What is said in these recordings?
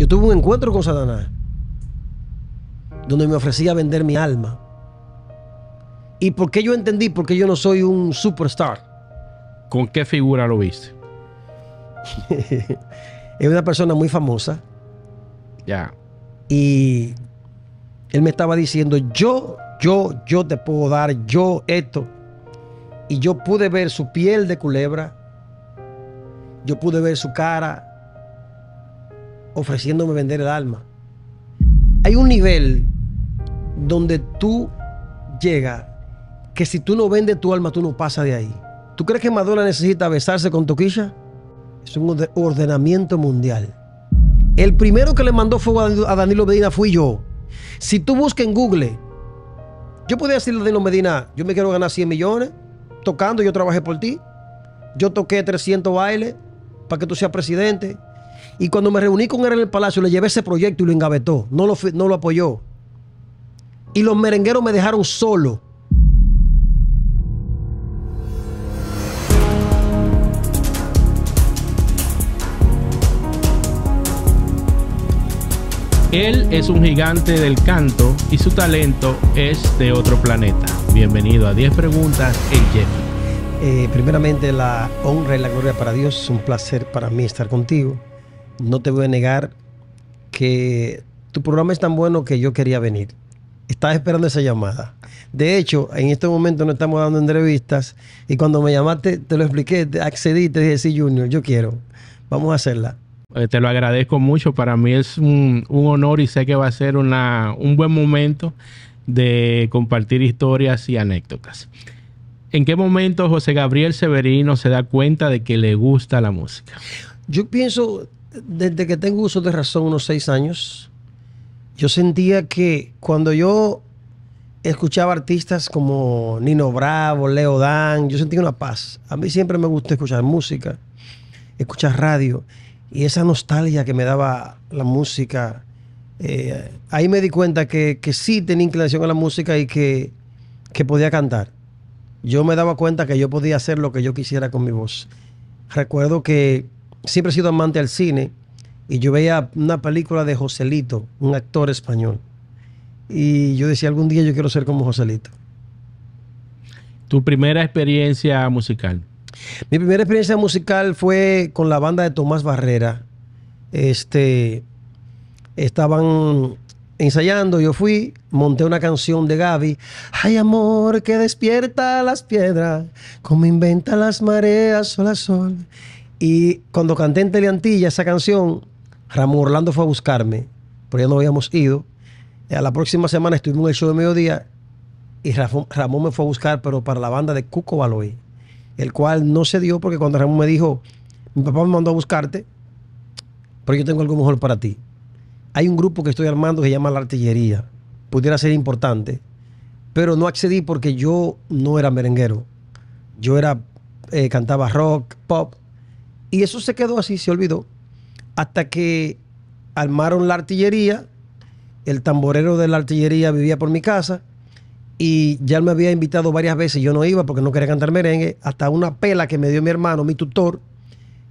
Yo tuve un encuentro con Satanás, donde me ofrecía vender mi alma. ¿Y por qué yo entendí? Porque yo no soy un superstar. ¿Con qué figura lo viste? es una persona muy famosa. Ya. Y él me estaba diciendo, yo, yo, yo te puedo dar, yo esto. Y yo pude ver su piel de culebra, yo pude ver su cara ofreciéndome vender el alma. Hay un nivel donde tú llegas que si tú no vendes tu alma, tú no pasas de ahí. ¿Tú crees que Madonna necesita besarse con Toquilla? Es un ordenamiento mundial. El primero que le mandó fuego a Danilo Medina fui yo. Si tú buscas en Google, yo podía decirle a Danilo Medina, yo me quiero ganar 100 millones tocando, yo trabajé por ti. Yo toqué 300 bailes para que tú seas presidente. Y cuando me reuní con él en el palacio, le llevé ese proyecto y lo engavetó. No lo, apoyó. Y los merengueros me dejaron solo. Él es un gigante del canto y su talento es de otro planeta. Bienvenido a 10 preguntas en Jeff. Eh, primeramente la honra y la gloria para Dios. Es un placer para mí estar contigo no te voy a negar que tu programa es tan bueno que yo quería venir. Estaba esperando esa llamada. De hecho, en este momento no estamos dando entrevistas y cuando me llamaste te lo expliqué, te accedí, te dije, sí, Junior, yo quiero. Vamos a hacerla. Eh, te lo agradezco mucho, para mí es un, honor y sé que va a ser un buen momento de compartir historias y anécdotas. ¿En qué momento José Gabriel Severino se da cuenta de que le gusta la música? Yo pienso desde que tengo uso de razón, unos seis años, yo sentía que cuando yo escuchaba artistas como Nino Bravo, Leo Dan, yo sentía una paz. A mí siempre me gusta escuchar música, escuchar radio y esa nostalgia que me daba la música. Eh, ahí me di cuenta que, que, sí tenía inclinación a la música y que, que podía cantar. Yo me daba cuenta que yo podía hacer lo que yo quisiera con mi voz. Recuerdo que siempre he sido amante al cine y yo veía una película de Joselito, un actor español. Y yo decía, algún día yo quiero ser como Joselito. ¿Tu primera experiencia musical? Mi primera experiencia musical fue con la banda de Tomás Barrera. Este, estaban ensayando, yo fui, monté una canción de Gaby. Ay, amor, que despierta las piedras, como inventan las mareas, sol a sol. Y cuando canté en Teleantilla esa canción, Ramón Orlando fue a buscarme, pero ya no habíamos ido. A la próxima semana estuvimos en el show de mediodía y Ramón, me fue a buscar, pero para la banda de Cuco Baloy, el cual no se dio porque cuando Ramón me dijo, mi papá me mandó a buscarte, pero yo tengo algo mejor para ti. Hay un grupo que estoy armando que se llama La Artillería. Pudiera ser importante, pero no accedí porque yo no era merenguero. Yo era, eh, cantaba rock, pop, y eso se quedó así, se olvidó, hasta que armaron la artillería, el tamborero de la artillería vivía por mi casa y ya me había invitado varias veces, yo no iba porque no quería cantar merengue, hasta una pela que me dio mi hermano, mi tutor,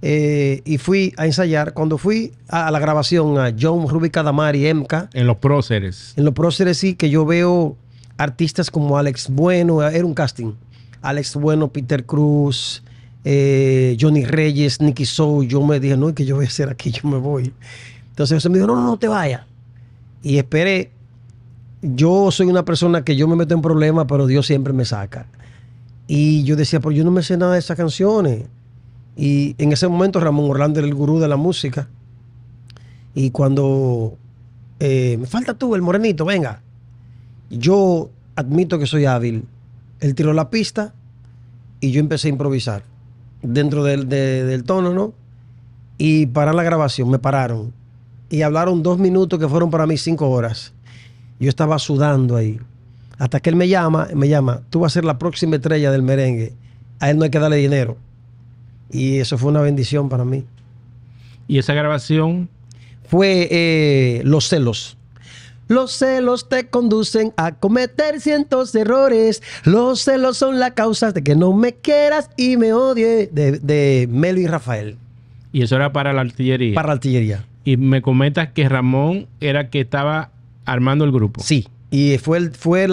eh, y fui a ensayar. Cuando fui a, la grabación a John Rubicadamar y Emca. En los próceres. En los próceres sí, que yo veo artistas como Alex Bueno, era un casting. Alex Bueno, Peter Cruz, eh, Johnny Reyes, Nicky Soul, yo me dije, no, es que yo voy a hacer aquí, yo me voy. Entonces me dijo, no, no, no te vayas. Y esperé. Yo soy una persona que yo me meto en problemas, pero Dios siempre me saca. Y yo decía, pero yo no me sé nada de esas canciones. Y en ese momento Ramón Orlando era el gurú de la música. Y cuando eh, me falta tú, el morenito, venga. Yo admito que soy hábil. Él tiró la pista y yo empecé a improvisar dentro del, del tono, ¿no? Y parar la grabación, me pararon. Y hablaron dos minutos que fueron para mí cinco horas. Yo estaba sudando ahí. Hasta que él me llama, me llama, tú vas a ser la próxima estrella del merengue. A él no hay que darle dinero. Y eso fue una bendición para mí. ¿Y esa grabación? Fue eh, Los celos. Los celos te conducen a cometer cientos de errores. Los celos son la causa de que no me quieras y me odie de, Melo y Rafael. Y eso era para la artillería. Para la artillería. Y me comentas que Ramón era que estaba armando el grupo. Sí. Y fue la fue de,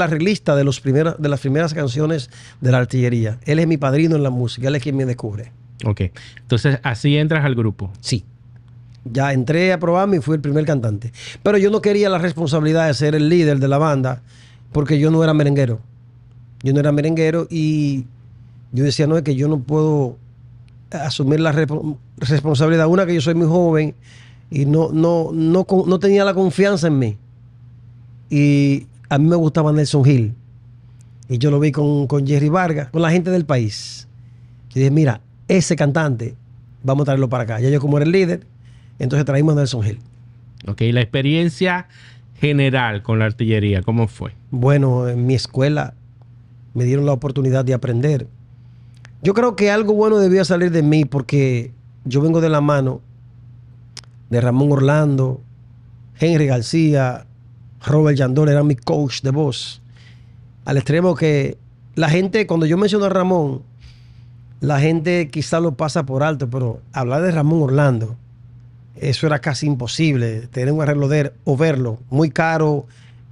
los de las primeras canciones de la artillería. Él es mi padrino en la música, él es quien me descubre. Ok. Entonces, así entras al grupo. Sí. Ya entré a probarme y fui el primer cantante. Pero yo no quería la responsabilidad de ser el líder de la banda porque yo no era merenguero. Yo no era merenguero y yo decía, no, es que yo no puedo asumir la responsabilidad. Una, que yo soy muy joven y no, no, no, tenía la confianza en mí. Y a mí me gustaba Nelson Hill. Y yo lo vi con, con Jerry Vargas, con la gente del país. Y dije, mira, ese cantante, vamos a traerlo para acá. Ya yo como era el líder, entonces traímos a Nelson Hill. Ok, la experiencia general con la artillería, ¿cómo fue? Bueno, en mi escuela me dieron la oportunidad de aprender. Yo creo que algo bueno debía salir de mí porque yo vengo de la mano de Ramón Orlando, Henry García, Robert Yandol, era mi coach de voz. Al extremo que la gente, cuando yo menciono a Ramón, la gente quizá lo pasa por alto, pero hablar de Ramón Orlando, eso era casi imposible, tener un arreglo de o verlo, muy caro,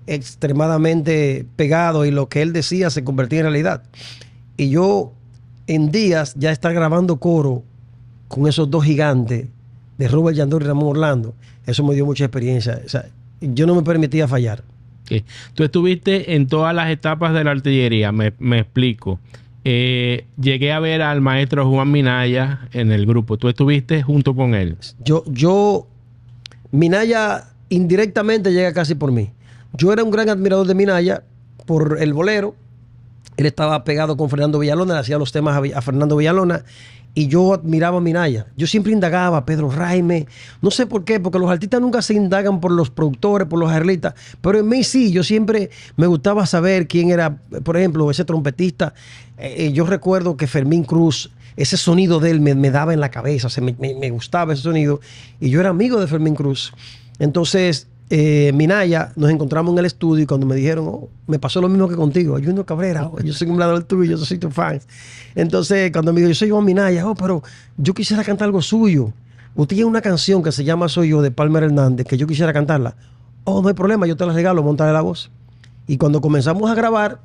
extremadamente pegado y lo que él decía se convertía en realidad. Y yo en días ya estar grabando coro con esos dos gigantes de Rubén Yandor y Ramón Orlando. Eso me dio mucha experiencia. yo no me permitía fallar. Tú estuviste en todas las etapas de la artillería, me, me explico. Eh, llegué a ver al maestro Juan Minaya en el grupo. ¿Tú estuviste junto con él? Yo, yo, Minaya indirectamente llega casi por mí. Yo era un gran admirador de Minaya por el bolero. Él estaba pegado con Fernando Villalona, le hacía los temas a Fernando Villalona y yo admiraba a Minaya. Yo siempre indagaba a Pedro Raime, no sé por qué, porque los artistas nunca se indagan por los productores, por los arlistas, pero en mí sí, yo siempre me gustaba saber quién era, por ejemplo, ese trompetista. Eh, eh, yo recuerdo que Fermín Cruz, ese sonido de él me, daba en la cabeza, me gustaba ese sonido, y yo era amigo de Fermín Cruz. Entonces, eh, Minaya, nos encontramos en el estudio y cuando me dijeron, oh, me pasó lo mismo que contigo, Junior Cabrera, oh, yo soy un ladrón tuyo, yo soy tu fan. Entonces, cuando me dijo, yo soy Juan Minaya, oh, pero yo quisiera cantar algo suyo. Usted tiene una canción que se llama Soy yo de Palmer Hernández, que yo quisiera cantarla. Oh, no hay problema, yo te la regalo, montaré la voz. Y cuando comenzamos a grabar,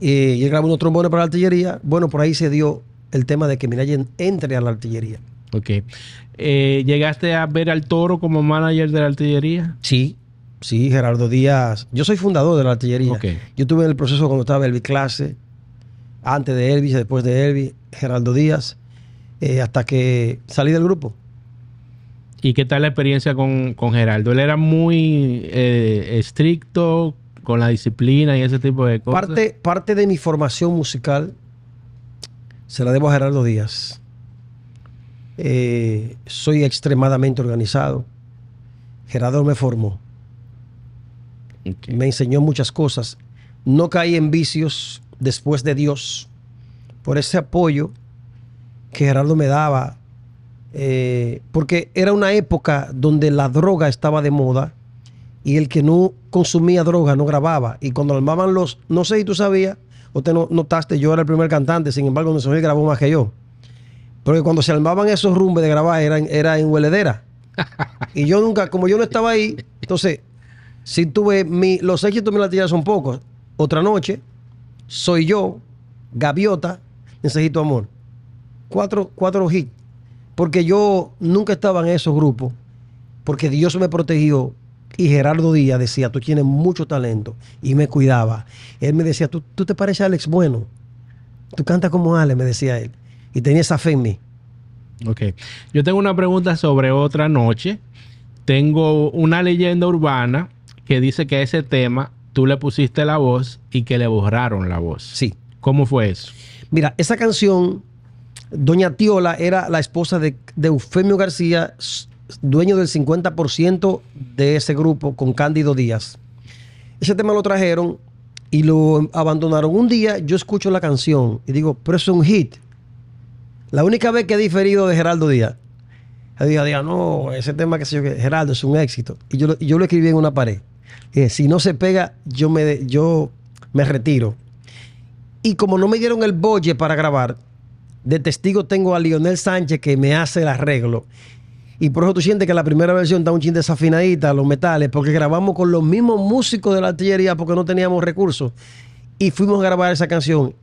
eh, y él grabó unos trombones para la artillería, bueno, por ahí se dio el tema de que Minaya entre a la artillería. Ok. Eh, ¿Llegaste a ver al Toro como manager de la artillería? Sí, sí, Gerardo Díaz. Yo soy fundador de la artillería. Yo tuve el proceso cuando estaba Elvis Clase, antes de Elvis, después de Elvis, Gerardo Díaz, eh, hasta que salí del grupo. ¿Y qué tal la experiencia con, con Gerardo? Él era muy eh, estricto con la disciplina y ese tipo de cosas. Parte, parte de mi formación musical se la debo a Gerardo Díaz soy extremadamente organizado. Gerardo me formó. Me enseñó muchas cosas. No caí en vicios después de Dios por ese apoyo que Gerardo me daba. Eh, porque era una época donde la droga estaba de moda y el que no consumía droga no grababa. Y cuando armaban los, no sé si tú sabías, o te notaste, yo era el primer cantante, sin embargo, no él grabó más que yo. Porque cuando se armaban esos rumbes de grabar era en hueledera. y yo nunca, como yo no estaba ahí, entonces, si tuve mi, los éxitos mil mi son pocos. Otra noche, soy yo, Gaviota, necesito amor. Cuatro, cuatro hits. Porque yo nunca estaba en esos grupos, porque Dios me protegió. Y Gerardo Díaz decía, tú tienes mucho talento. Y me cuidaba. Él me decía, tú, te pareces a Alex Bueno. Tú cantas como Alex, me decía él y tenía esa fe en mí. Ok. Yo tengo una pregunta sobre otra noche. Tengo una leyenda urbana que dice que ese tema tú le pusiste la voz y que le borraron la voz. Sí. ¿Cómo fue eso? Mira, esa canción, Doña Tiola era la esposa de, Eufemio García, dueño del 50% de ese grupo con Cándido Díaz. Ese tema lo trajeron y lo abandonaron. Un día yo escucho la canción y digo, pero es un hit. La única vez que he diferido de Geraldo Díaz, él a Díaz, no, ese tema que se yo, que Geraldo es un éxito. Y yo, lo escribí en una pared. si no se pega, yo me, yo me retiro. Y como no me dieron el bolle para grabar, de testigo tengo a Lionel Sánchez que me hace el arreglo. Y por eso tú sientes que la primera versión está un chin desafinadita, los metales, porque grabamos con los mismos músicos de la artillería porque no teníamos recursos. Y fuimos a grabar esa canción.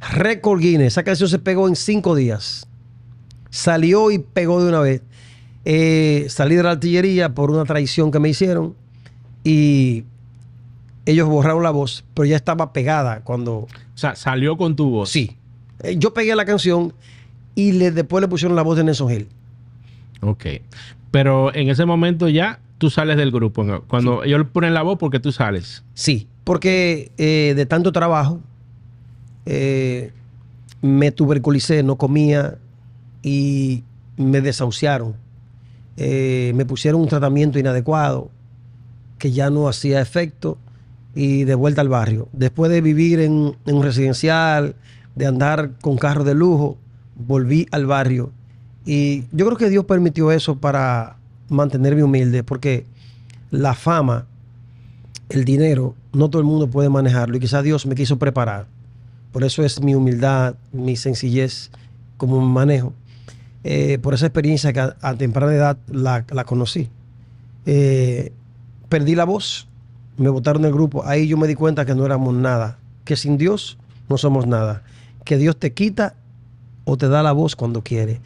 Record Guinness. Esa canción se pegó en cinco días. Salió y pegó de una vez. Eh, salí de la artillería por una traición que me hicieron y ellos borraron la voz, pero ya estaba pegada cuando... O sea, salió con tu voz. Sí. Eh, yo pegué la canción y le, después le pusieron la voz de Nelson Hill. Ok. Pero en ese momento ya tú sales del grupo. Cuando ellos le ponen la voz, porque tú sales. Sí, porque eh, de tanto trabajo, eh, me tuberculicé, no comía y me desahuciaron. Eh, me pusieron un tratamiento inadecuado que ya no hacía efecto y de vuelta al barrio. Después de vivir en, en un residencial, de andar con carros de lujo, volví al barrio. Y yo creo que Dios permitió eso para mantenerme humilde, porque la fama, el dinero, no todo el mundo puede manejarlo y quizás Dios me quiso preparar por eso es mi humildad, mi sencillez, como manejo. Eh, por esa experiencia que a, temprana edad la, conocí. Eh, perdí la voz, me votaron el grupo. Ahí yo me di cuenta que no éramos nada, que sin Dios no somos nada, que Dios te quita o te da la voz cuando quiere.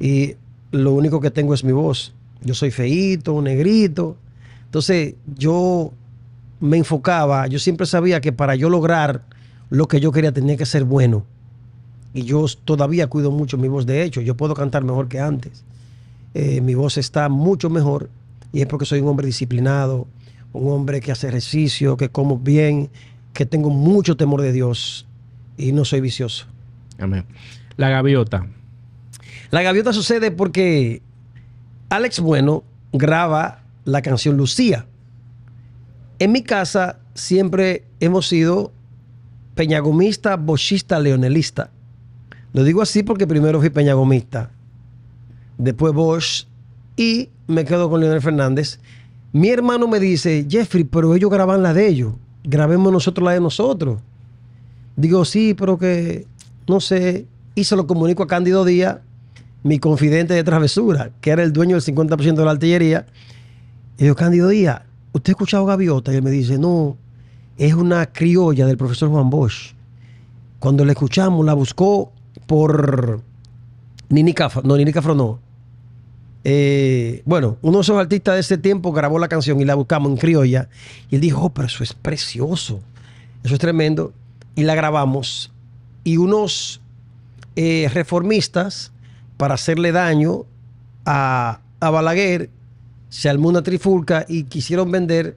Y lo único que tengo es mi voz. Yo soy feíto, negrito. Entonces yo me enfocaba, yo siempre sabía que para yo lograr lo que yo quería tenía que ser bueno. Y yo todavía cuido mucho mi voz. De hecho, yo puedo cantar mejor que antes. Eh, mi voz está mucho mejor. Y es porque soy un hombre disciplinado, un hombre que hace ejercicio, que como bien, que tengo mucho temor de Dios y no soy vicioso. Amén. La gaviota. La gaviota sucede porque Alex Bueno graba la canción Lucía. En mi casa siempre hemos sido peñagomista, bochista, leonelista. Lo digo así porque primero fui peñagomista, después Bosch y me quedo con Leonel Fernández. Mi hermano me dice, Jeffrey, pero ellos graban la de ellos, grabemos nosotros la de nosotros. Digo, sí, pero que no sé. Y se lo comunico a Cándido Díaz, mi confidente de travesura, que era el dueño del 50% de la artillería. Y yo, Cándido Díaz, ¿usted ha escuchado Gaviota? Y él me dice, no, es una criolla del profesor Juan Bosch. Cuando la escuchamos, la buscó por Nini Cafro, no, Nini Cafro no. Eh, bueno, uno de esos artistas de ese tiempo grabó la canción y la buscamos en criolla. Y él dijo, oh, pero eso es precioso, eso es tremendo. Y la grabamos. Y unos eh, reformistas, para hacerle daño a, a Balaguer, se armó una trifulca y quisieron vender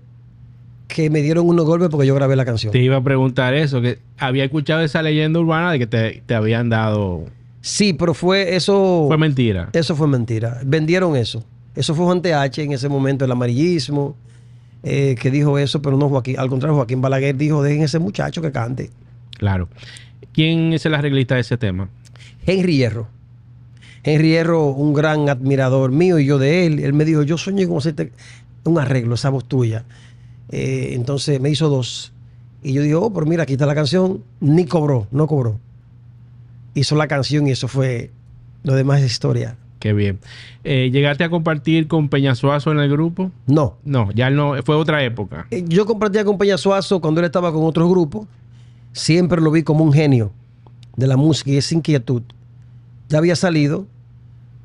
que me dieron unos golpes porque yo grabé la canción. Te iba a preguntar eso, que había escuchado esa leyenda urbana de que te, habían dado... Sí, pero fue eso... Fue mentira. Eso fue mentira. Vendieron eso. Eso fue Juan H en ese momento, el amarillismo, eh, que dijo eso, pero no Joaquín. Al contrario, Joaquín Balaguer dijo, dejen ese muchacho que cante. Claro. ¿Quién es el arreglista de ese tema? Henry Hierro. Henry Hierro, un gran admirador mío y yo de él. Él me dijo, yo soñé con hacerte un arreglo, esa voz tuya. Eh, entonces me hizo dos. Y yo digo, oh, pero mira, aquí está la canción. Ni cobró, no cobró. Hizo la canción y eso fue. Lo demás es historia. Qué bien. Eh, ¿Llegaste a compartir con Peñasuazo en el grupo? No. No, ya no, fue otra época. Eh, yo compartía con Suazo cuando él estaba con otros grupos Siempre lo vi como un genio de la música y esa inquietud. Ya había salido,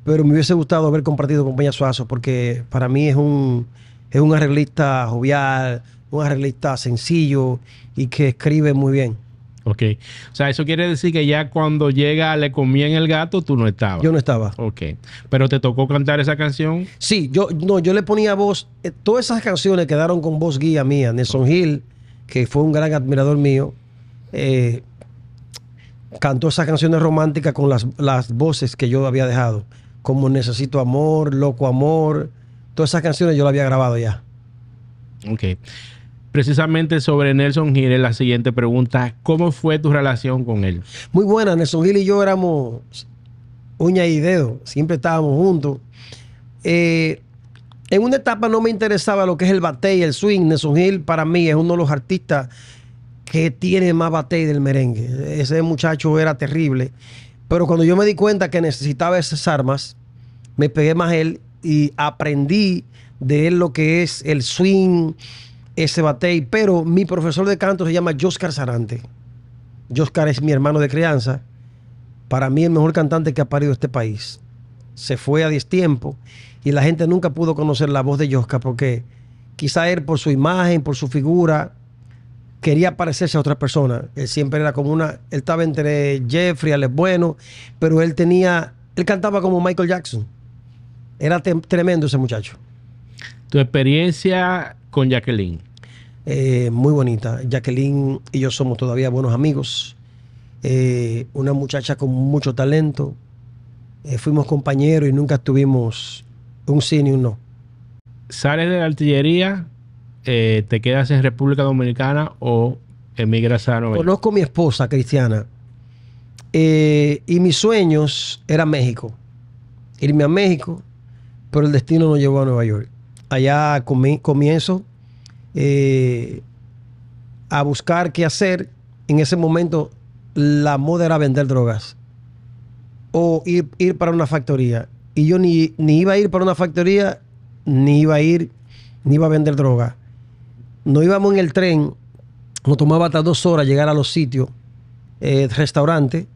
pero me hubiese gustado haber compartido con Peña Suazo porque para mí es un es un arreglista jovial, un arreglista sencillo y que escribe muy bien. Ok. O sea, eso quiere decir que ya cuando llega Le comían el gato, tú no estabas. Yo no estaba. Ok. Pero te tocó cantar esa canción. Sí, yo no, yo le ponía voz. Eh, todas esas canciones quedaron con voz guía mía. Nelson Hill, que fue un gran admirador mío, eh, cantó esas canciones románticas con las, las voces que yo había dejado. Como Necesito Amor, Loco Amor, todas esas canciones yo las había grabado ya. Ok. Precisamente sobre Nelson Gil, la siguiente pregunta, ¿cómo fue tu relación con él? Muy buena, Nelson Gil y yo éramos uña y dedo, siempre estábamos juntos. Eh, en una etapa no me interesaba lo que es el bate y el swing. Nelson Gil para mí es uno de los artistas que tiene más bate del merengue. Ese muchacho era terrible. Pero cuando yo me di cuenta que necesitaba esas armas, me pegué más él y aprendí de él lo que es el swing, ese batey, pero mi profesor de canto se llama Joscar Sarante. Joscar es mi hermano de crianza, para mí el mejor cantante que ha parido este país. Se fue a tiempos y la gente nunca pudo conocer la voz de Joscar porque quizá él por su imagen, por su figura, quería parecerse a otra persona. Él siempre era como una, él estaba entre Jeffrey, Alex Bueno, pero él tenía, él cantaba como Michael Jackson. Era tremendo ese muchacho. Tu experiencia con Jacqueline. Eh, muy bonita. Jacqueline y yo somos todavía buenos amigos. Eh, una muchacha con mucho talento. Eh, fuimos compañeros y nunca tuvimos un sí ni un no. ¿Sales de la artillería? ¿Te quedas en República Dominicana o emigras a Nueva York? Conozco a mi esposa cristiana. y mis sueños eran México. Irme a México, pero el destino nos llevó a Nueva York. Allá comienzo eh, a buscar qué hacer. En ese momento la moda era vender drogas o ir, para una factoría. Y yo ni, iba a ir para una factoría, ni iba a ir, ni iba a vender droga. No íbamos en el tren, nos tomaba hasta dos horas llegar a los sitios, eh, restaurante,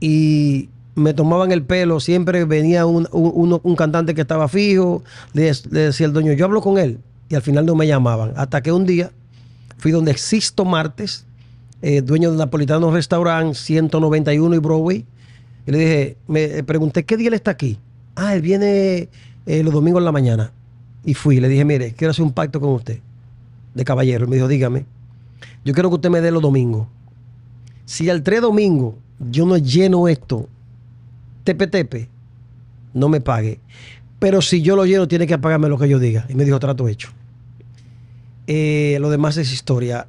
y me tomaban el pelo, siempre venía un, un, cantante que estaba fijo, le, decía el dueño, yo hablo con él, y al final no me llamaban. Hasta que un día fui donde Existo Martes, eh, dueño de Napolitano Restaurant 191 y Broadway, y le dije, me eh, pregunté, ¿qué día él está aquí? Ah, él viene eh, los domingos en la mañana. Y fui, le dije, mire, quiero hacer un pacto con usted, de caballero. me dijo, dígame, yo quiero que usted me dé los domingos. Si al tres domingo yo no lleno esto tepe no me pague. Pero si yo lo lleno, tiene que apagarme lo que yo diga. Y me dijo, trato hecho. Eh, lo demás es historia.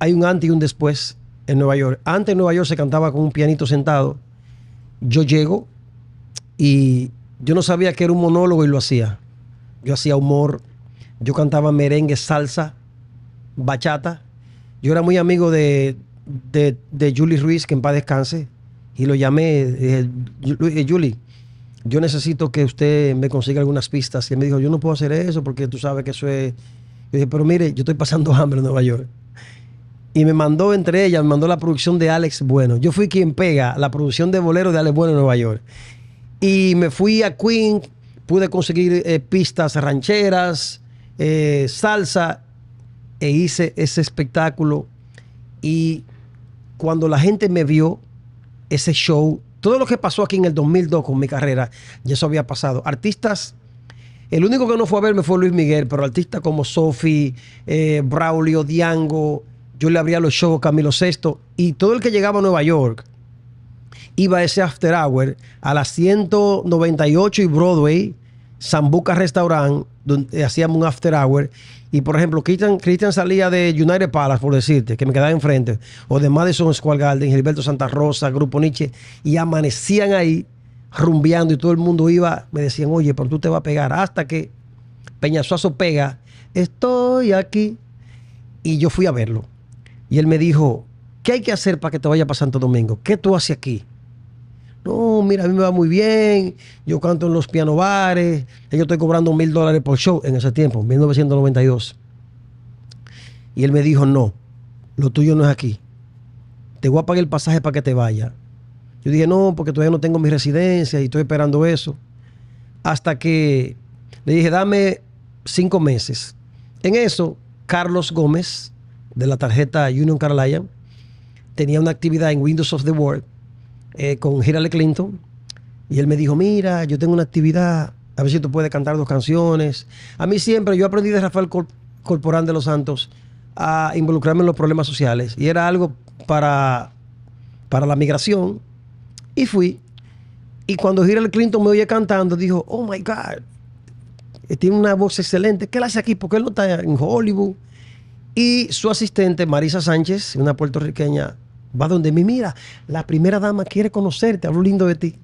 Hay un antes y un después en Nueva York. Antes en Nueva York se cantaba con un pianito sentado. Yo llego y yo no sabía que era un monólogo y lo hacía. Yo hacía humor, yo cantaba merengue, salsa, bachata. Yo era muy amigo de, de, de Julie Ruiz, que en paz descanse, y lo llamé, dije, eh, eh, Julie, yo necesito que usted me consiga algunas pistas. Y él me dijo, yo no puedo hacer eso porque tú sabes que eso es... Yo dije, pero mire, yo estoy pasando hambre en Nueva York. Y me mandó entre ellas, me mandó la producción de Alex Bueno. Yo fui quien pega la producción de bolero de Alex Bueno en Nueva York. Y me fui a Queen, pude conseguir eh, pistas rancheras, salsa, e hice ese espectáculo. Y cuando la gente me vio, ese show, todo lo que pasó aquí en el 2002 con mi carrera, ya eso había pasado. Artistas, el único que no fue a verme fue Luis Miguel, pero artistas como Sofi, eh, Braulio, Diango, yo le abría los shows Camilo VI y todo el que llegaba a Nueva York iba a ese after hour a las 198 y Broadway Zambuca Restaurant, donde hacíamos un after hour. Y por ejemplo, Christian, salía de United Palace, por decirte, que me quedaba enfrente, o de Madison Square Garden, Gilberto Santa Rosa, Grupo Nietzsche, y amanecían ahí rumbeando y todo el mundo iba, me decían, oye, pero tú te vas a pegar, hasta que Peñasuazo pega, estoy aquí. Y yo fui a verlo. Y él me dijo, ¿qué hay que hacer para que te vaya para Santo Domingo? ¿Qué tú haces aquí? No, mira, a mí me va muy bien, yo canto en los piano bares, yo estoy cobrando mil dólares por show en ese tiempo, 1992. Y él me dijo, no, lo tuyo no es aquí. Te voy a pagar el pasaje para que te vaya. Yo dije, no, porque todavía no tengo mi residencia y estoy esperando eso. Hasta que le dije, dame cinco meses. En eso, Carlos Gómez, de la tarjeta Union Carolina, tenía una actividad en Windows of the World eh, con Hillary Clinton y él me dijo, mira, yo tengo una actividad, a ver si tú puedes cantar dos canciones. A mí siempre, yo aprendí de Rafael Corporal de los Santos a involucrarme en los problemas sociales y era algo para, para la migración y fui. Y cuando Hillary Clinton me oye cantando, dijo, oh my God, eh, tiene una voz excelente, ¿qué le hace aquí? porque qué él no está en Hollywood? Y su asistente, Marisa Sánchez, una puertorriqueña va donde me mira, la primera dama quiere conocerte, hablo lindo de ti.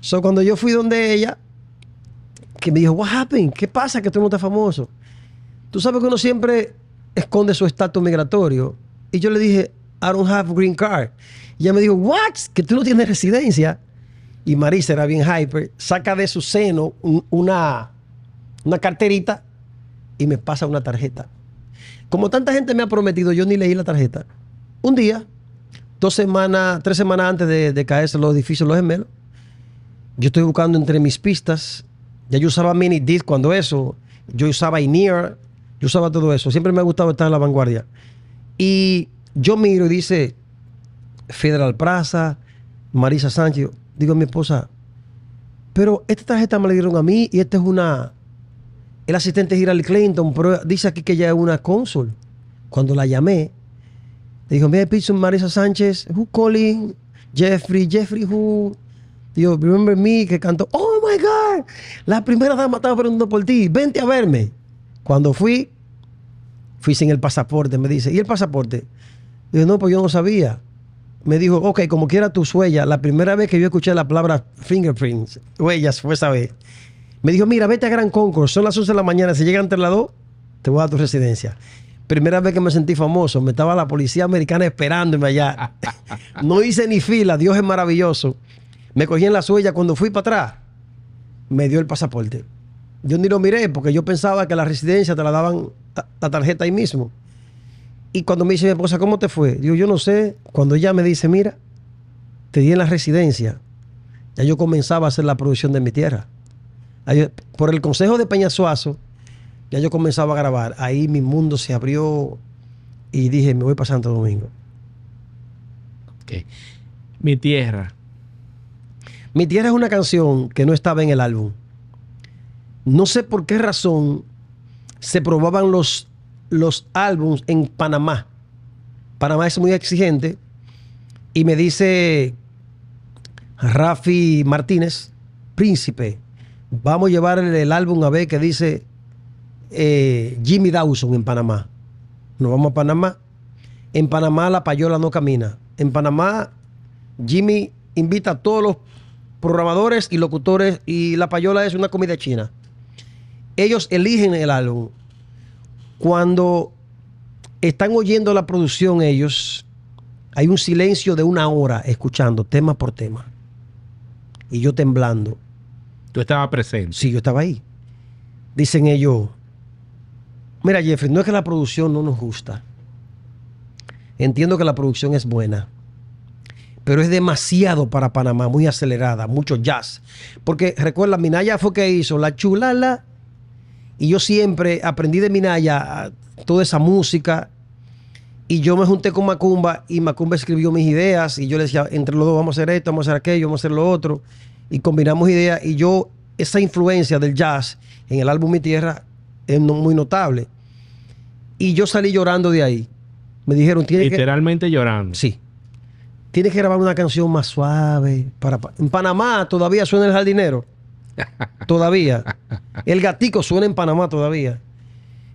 So, cuando yo fui donde ella, que me dijo, what happened? ¿Qué pasa que tú no estás famoso? Tú sabes que uno siempre esconde su estatus migratorio. Y yo le dije, I don't have green card. Y ella me dijo, what? Que tú no tienes residencia. Y Marisa era bien hyper, saca de su seno una, una carterita y me pasa una tarjeta. Como tanta gente me ha prometido, yo ni leí la tarjeta. Un día dos semanas, tres semanas antes de, caerse los edificios Los Gemelos, yo estoy buscando entre mis pistas. Ya yo usaba mini disc cuando eso, yo usaba Inear, yo usaba todo eso. Siempre me ha gustado estar en la vanguardia. Y yo miro y dice Federal Plaza, Marisa Sánchez. Digo a mi esposa, pero esta tarjeta me la dieron a mí y esta es una. El asistente es Clinton, pero dice aquí que ella es una cónsul. Cuando la llamé, dijo, ve, piso Marisa Sánchez? Who calling? Jeffrey, Jeffrey who? Dijo, remember me? Que cantó, oh my God, la primera dama estaba preguntando por ti, vente a verme. Cuando fui, fui sin el pasaporte, me dice, ¿y el pasaporte? Dijo, no, pues yo no sabía. Me dijo, ok, como quiera tu huellas. La primera vez que yo escuché la palabra fingerprints, huellas, fue esa vez. Me dijo, mira, vete a Gran Concord, son las 11 de la mañana, si llegan entre las 2, te voy a tu residencia. Primera vez que me sentí famoso, me estaba la policía americana esperándome allá. no hice ni fila, Dios es maravilloso. Me cogí en la suya, cuando fui para atrás, me dio el pasaporte. Yo ni lo miré porque yo pensaba que la residencia te la daban la tarjeta ahí mismo. Y cuando me dice mi esposa, ¿cómo te fue? Digo, yo no sé. Cuando ella me dice, mira, te di en la residencia, ya yo comenzaba a hacer la producción de mi tierra. Por el consejo de Peñasuazo, ya yo comenzaba a grabar, ahí mi mundo se abrió y dije, me voy para Santo Domingo. Ok. Mi tierra. Mi tierra es una canción que no estaba en el álbum. No sé por qué razón se probaban los, los álbums en Panamá. Panamá es muy exigente. Y me dice Rafi Martínez, príncipe, vamos a llevar el álbum a ver que dice eh, Jimmy Dawson en Panamá. Nos vamos a Panamá. En Panamá la payola no camina. En Panamá Jimmy invita a todos los programadores y locutores y la payola es una comida china. Ellos eligen el álbum. Cuando están oyendo la producción ellos, hay un silencio de una hora escuchando tema por tema. Y yo temblando. ¿Tú estabas presente? Sí, yo estaba ahí. Dicen ellos, Mira, Jeffrey, no es que la producción no nos gusta. Entiendo que la producción es buena, pero es demasiado para Panamá, muy acelerada, mucho jazz. Porque recuerda, Minaya fue que hizo la chulala, y yo siempre aprendí de Minaya toda esa música. Y yo me junté con Macumba y Macumba escribió mis ideas y yo le decía, entre los dos vamos a hacer esto, vamos a hacer aquello, vamos a hacer lo otro. Y combinamos ideas y yo, esa influencia del jazz en el álbum Mi Tierra, es muy notable. Y yo salí llorando de ahí. Me dijeron, Literalmente llorando. Sí. Tienes que grabar una canción más suave. Para... En Panamá todavía suena el jardinero. todavía. El gatico suena en Panamá todavía.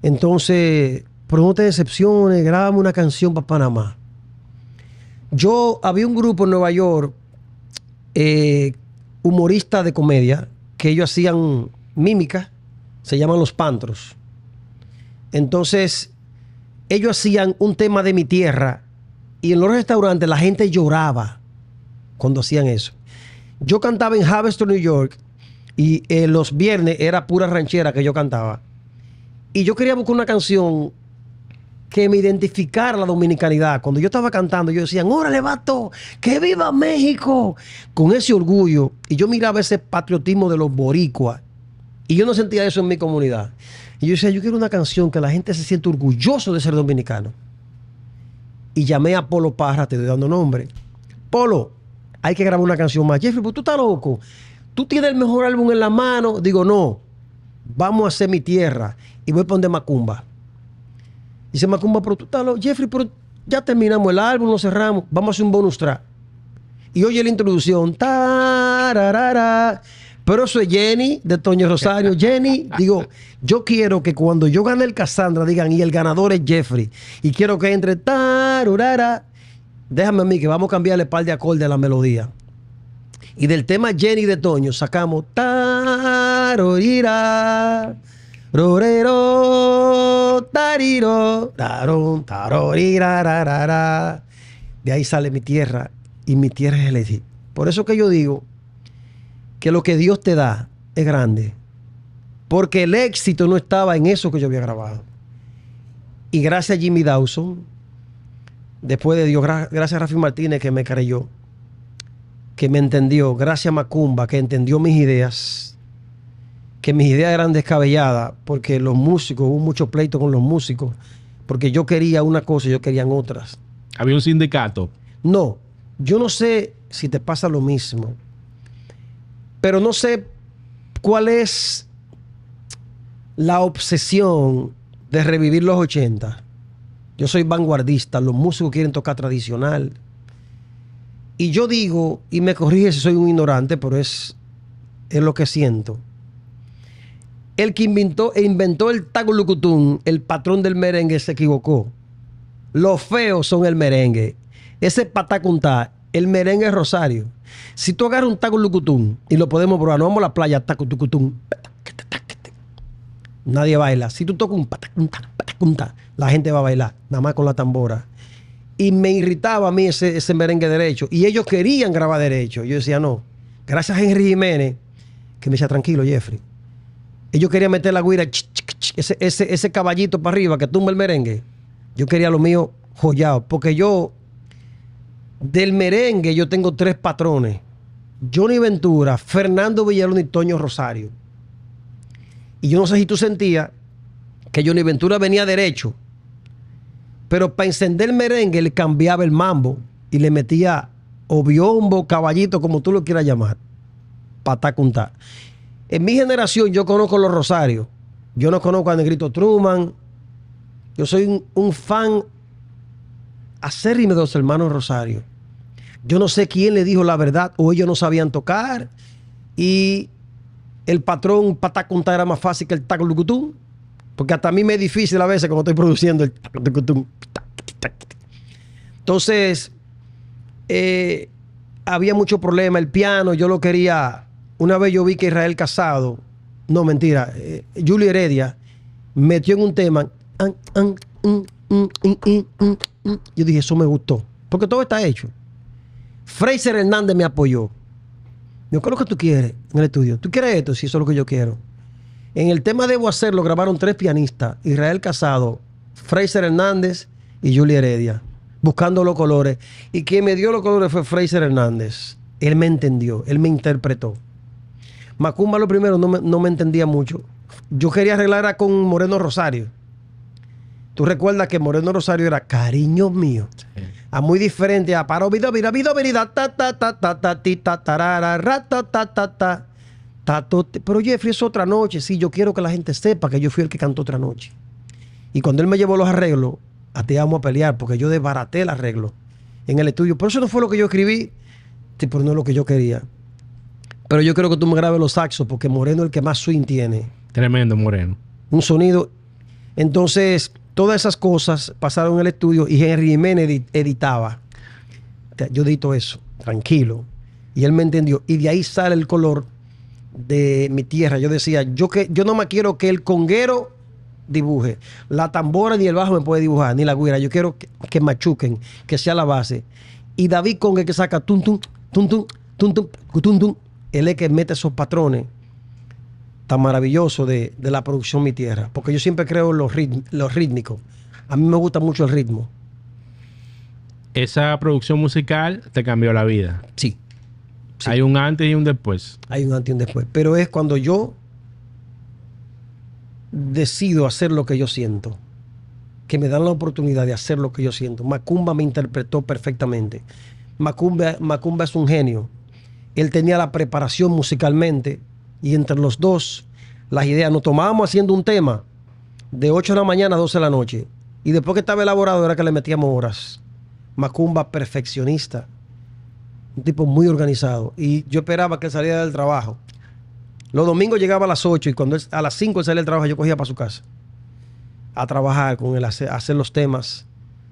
Entonces, pero no te decepciones, grábame una canción para Panamá. Yo, había un grupo en Nueva York, eh, humorista de comedia, que ellos hacían mímicas se llaman los Pantros. Entonces, ellos hacían un tema de mi tierra y en los restaurantes la gente lloraba cuando hacían eso. Yo cantaba en Harvester, New York, y eh, los viernes era pura ranchera que yo cantaba. Y yo quería buscar una canción que me identificara la dominicanidad. Cuando yo estaba cantando, yo decía, órale, vato, que viva México. Con ese orgullo. Y yo miraba ese patriotismo de los boricuas y yo no sentía eso en mi comunidad. Y yo decía, yo quiero una canción que la gente se siente orgulloso de ser dominicano. Y llamé a Polo Párra te doy dando nombre. Polo, hay que grabar una canción más. Jeffrey, pues tú estás loco. Tú tienes el mejor álbum en la mano. Digo, no, vamos a hacer mi tierra. Y voy a poner Macumba. Dice Macumba, pero tú estás loco. Jeffrey, pero ya terminamos el álbum, lo cerramos. Vamos a hacer un bonus track. Y oye la introducción. Pero eso es Jenny de Toño Rosario. Jenny, digo, yo quiero que cuando yo gane el Cassandra digan, y el ganador es Jeffrey. Y quiero que entre tarurara. Déjame a mí que vamos a cambiarle par de acorde a la melodía. Y del tema Jenny de Toño sacamos tarorira. Rorero, tariro, tarón, tarorira, De ahí sale mi tierra y mi tierra es el Por eso que yo digo que lo que Dios te da es grande. Porque el éxito no estaba en eso que yo había grabado. Y gracias a Jimmy Dawson, después de Dios, gracias a Rafi Martínez que me creyó, que me entendió, gracias a Macumba que entendió mis ideas, que mis ideas eran descabelladas, porque los músicos, hubo mucho pleito con los músicos, porque yo quería una cosa y yo querían otras. ¿Había un sindicato? No, yo no sé si te pasa lo mismo, pero no sé cuál es la obsesión de revivir los 80. Yo soy vanguardista, los músicos quieren tocar tradicional. Y yo digo, y me corrige si soy un ignorante, pero es, es lo que siento. El que inventó e inventó el tagulucutún, el patrón del merengue, se equivocó. Los feos son el merengue. Ese patacuntá, el merengue rosario. Si tú agarras un taco lucutún y lo podemos probar, no vamos a la playa, taco tucutún. Nadie baila. Si tú tocas un patacunta, la gente va a bailar, nada más con la tambora. Y me irritaba a mí ese, merengue derecho. Y ellos querían grabar derecho. Yo decía, no. Gracias a Henry Jiménez, que me decía, tranquilo, Jeffrey. Ellos querían meter la guira, ese, ese, ese caballito para arriba que tumba el merengue. Yo quería lo mío joyado, porque yo del merengue yo tengo tres patrones. Johnny Ventura, Fernando Villalón y Toño Rosario. Y yo no sé si tú sentías que Johnny Ventura venía derecho, pero para encender el merengue le cambiaba el mambo y le metía o caballito, como tú lo quieras llamar, para contar. En mi generación yo conozco los Rosarios, yo no conozco a Negrito Truman, yo soy un, fan acérrime de los hermanos Rosario. Yo no sé quién le dijo la verdad o ellos no sabían tocar y el patrón para contar era más fácil que el taculucutum. Porque hasta a mí me es difícil a veces cuando estoy produciendo el Entonces, eh, había mucho problema. El piano, yo lo quería. Una vez yo vi que Israel Casado, no mentira, eh, Julio Heredia, metió en un tema. yo dije, eso me gustó. Porque todo está hecho. Fraser Hernández me apoyó. yo ¿qué es lo que tú quieres en el estudio? ¿Tú quieres esto? Sí, eso es lo que yo quiero. En el tema Debo Hacerlo grabaron tres pianistas, Israel Casado, Fraser Hernández y Julia Heredia, buscando los colores. Y quien me dio los colores fue Fraser Hernández. Él me entendió, él me interpretó. Macumba lo primero no me, no me entendía mucho. Yo quería arreglar con Moreno Rosario. Tú recuerdas que Moreno Rosario era cariño mío a muy diferente a paro vida vida vida ta ta ta ta ta ti ta ta ra ta ta ta ta pero Jeffrey es otra noche sí yo quiero que la gente sepa que yo fui el que cantó otra noche y cuando él me llevó los arreglos a ti vamos a pelear porque yo desbaraté el arreglo en el estudio pero eso no fue lo que yo escribí pero no es lo que yo quería pero yo quiero que tú me grabes los saxos porque Moreno es el que más swing tiene tremendo Moreno un sonido entonces Todas esas cosas pasaron en el estudio y Henry Jiménez editaba. Yo edito eso, tranquilo. Y él me entendió. Y de ahí sale el color de mi tierra. Yo decía, yo, que, yo no me quiero que el conguero dibuje. La tambora ni el bajo me puede dibujar, ni la guira. Yo quiero que, machuquen, que sea la base. Y David Congue que saca tum tum, tum tum, tum Él es que mete esos patrones tan maravilloso de, la producción Mi Tierra, porque yo siempre creo los rit lo rítmico. A mí me gusta mucho el ritmo. ¿Esa producción musical te cambió la vida? Sí. Hay un antes y un después. Hay un antes y un después. Pero es cuando yo decido hacer lo que yo siento. Que me dan la oportunidad de hacer lo que yo siento. Macumba me interpretó perfectamente. Macumba, Macumba es un genio. Él tenía la preparación musicalmente y entre los dos las ideas. Nos tomábamos haciendo un tema de 8 de la mañana a 12 de la noche. Y después que estaba elaborado era que le metíamos horas. Macumba perfeccionista. Un tipo muy organizado. Y yo esperaba que saliera del trabajo. Los domingos llegaba a las 8 y cuando a las 5 salía del trabajo yo cogía para su casa. A trabajar con él, a hacer, los temas,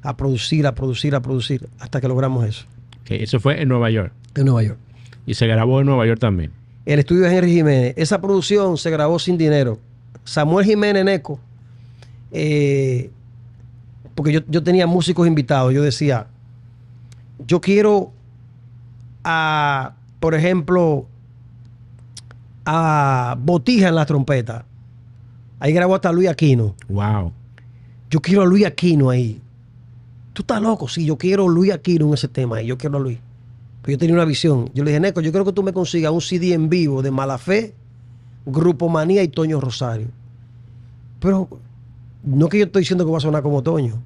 a producir, a producir, a producir, hasta que logramos eso. eso fue en Nueva York. En Nueva York. Y se grabó en Nueva York también el estudio de Henry Jiménez. Esa producción se grabó sin dinero. Samuel Jiménez eco eh, porque yo, tenía músicos invitados, yo decía, yo quiero a, por ejemplo, a Botija en la trompeta. Ahí grabó hasta Luis Aquino. Wow. Yo quiero a Luis Aquino ahí. Tú estás loco, sí, yo quiero a Luis Aquino en ese tema, yo quiero a Luis. Pues yo tenía una visión. Yo le dije, Neco, yo creo que tú me consigas un CD en vivo de Mala Fe Grupo Manía y Toño Rosario. Pero no que yo estoy diciendo que va a sonar como Toño,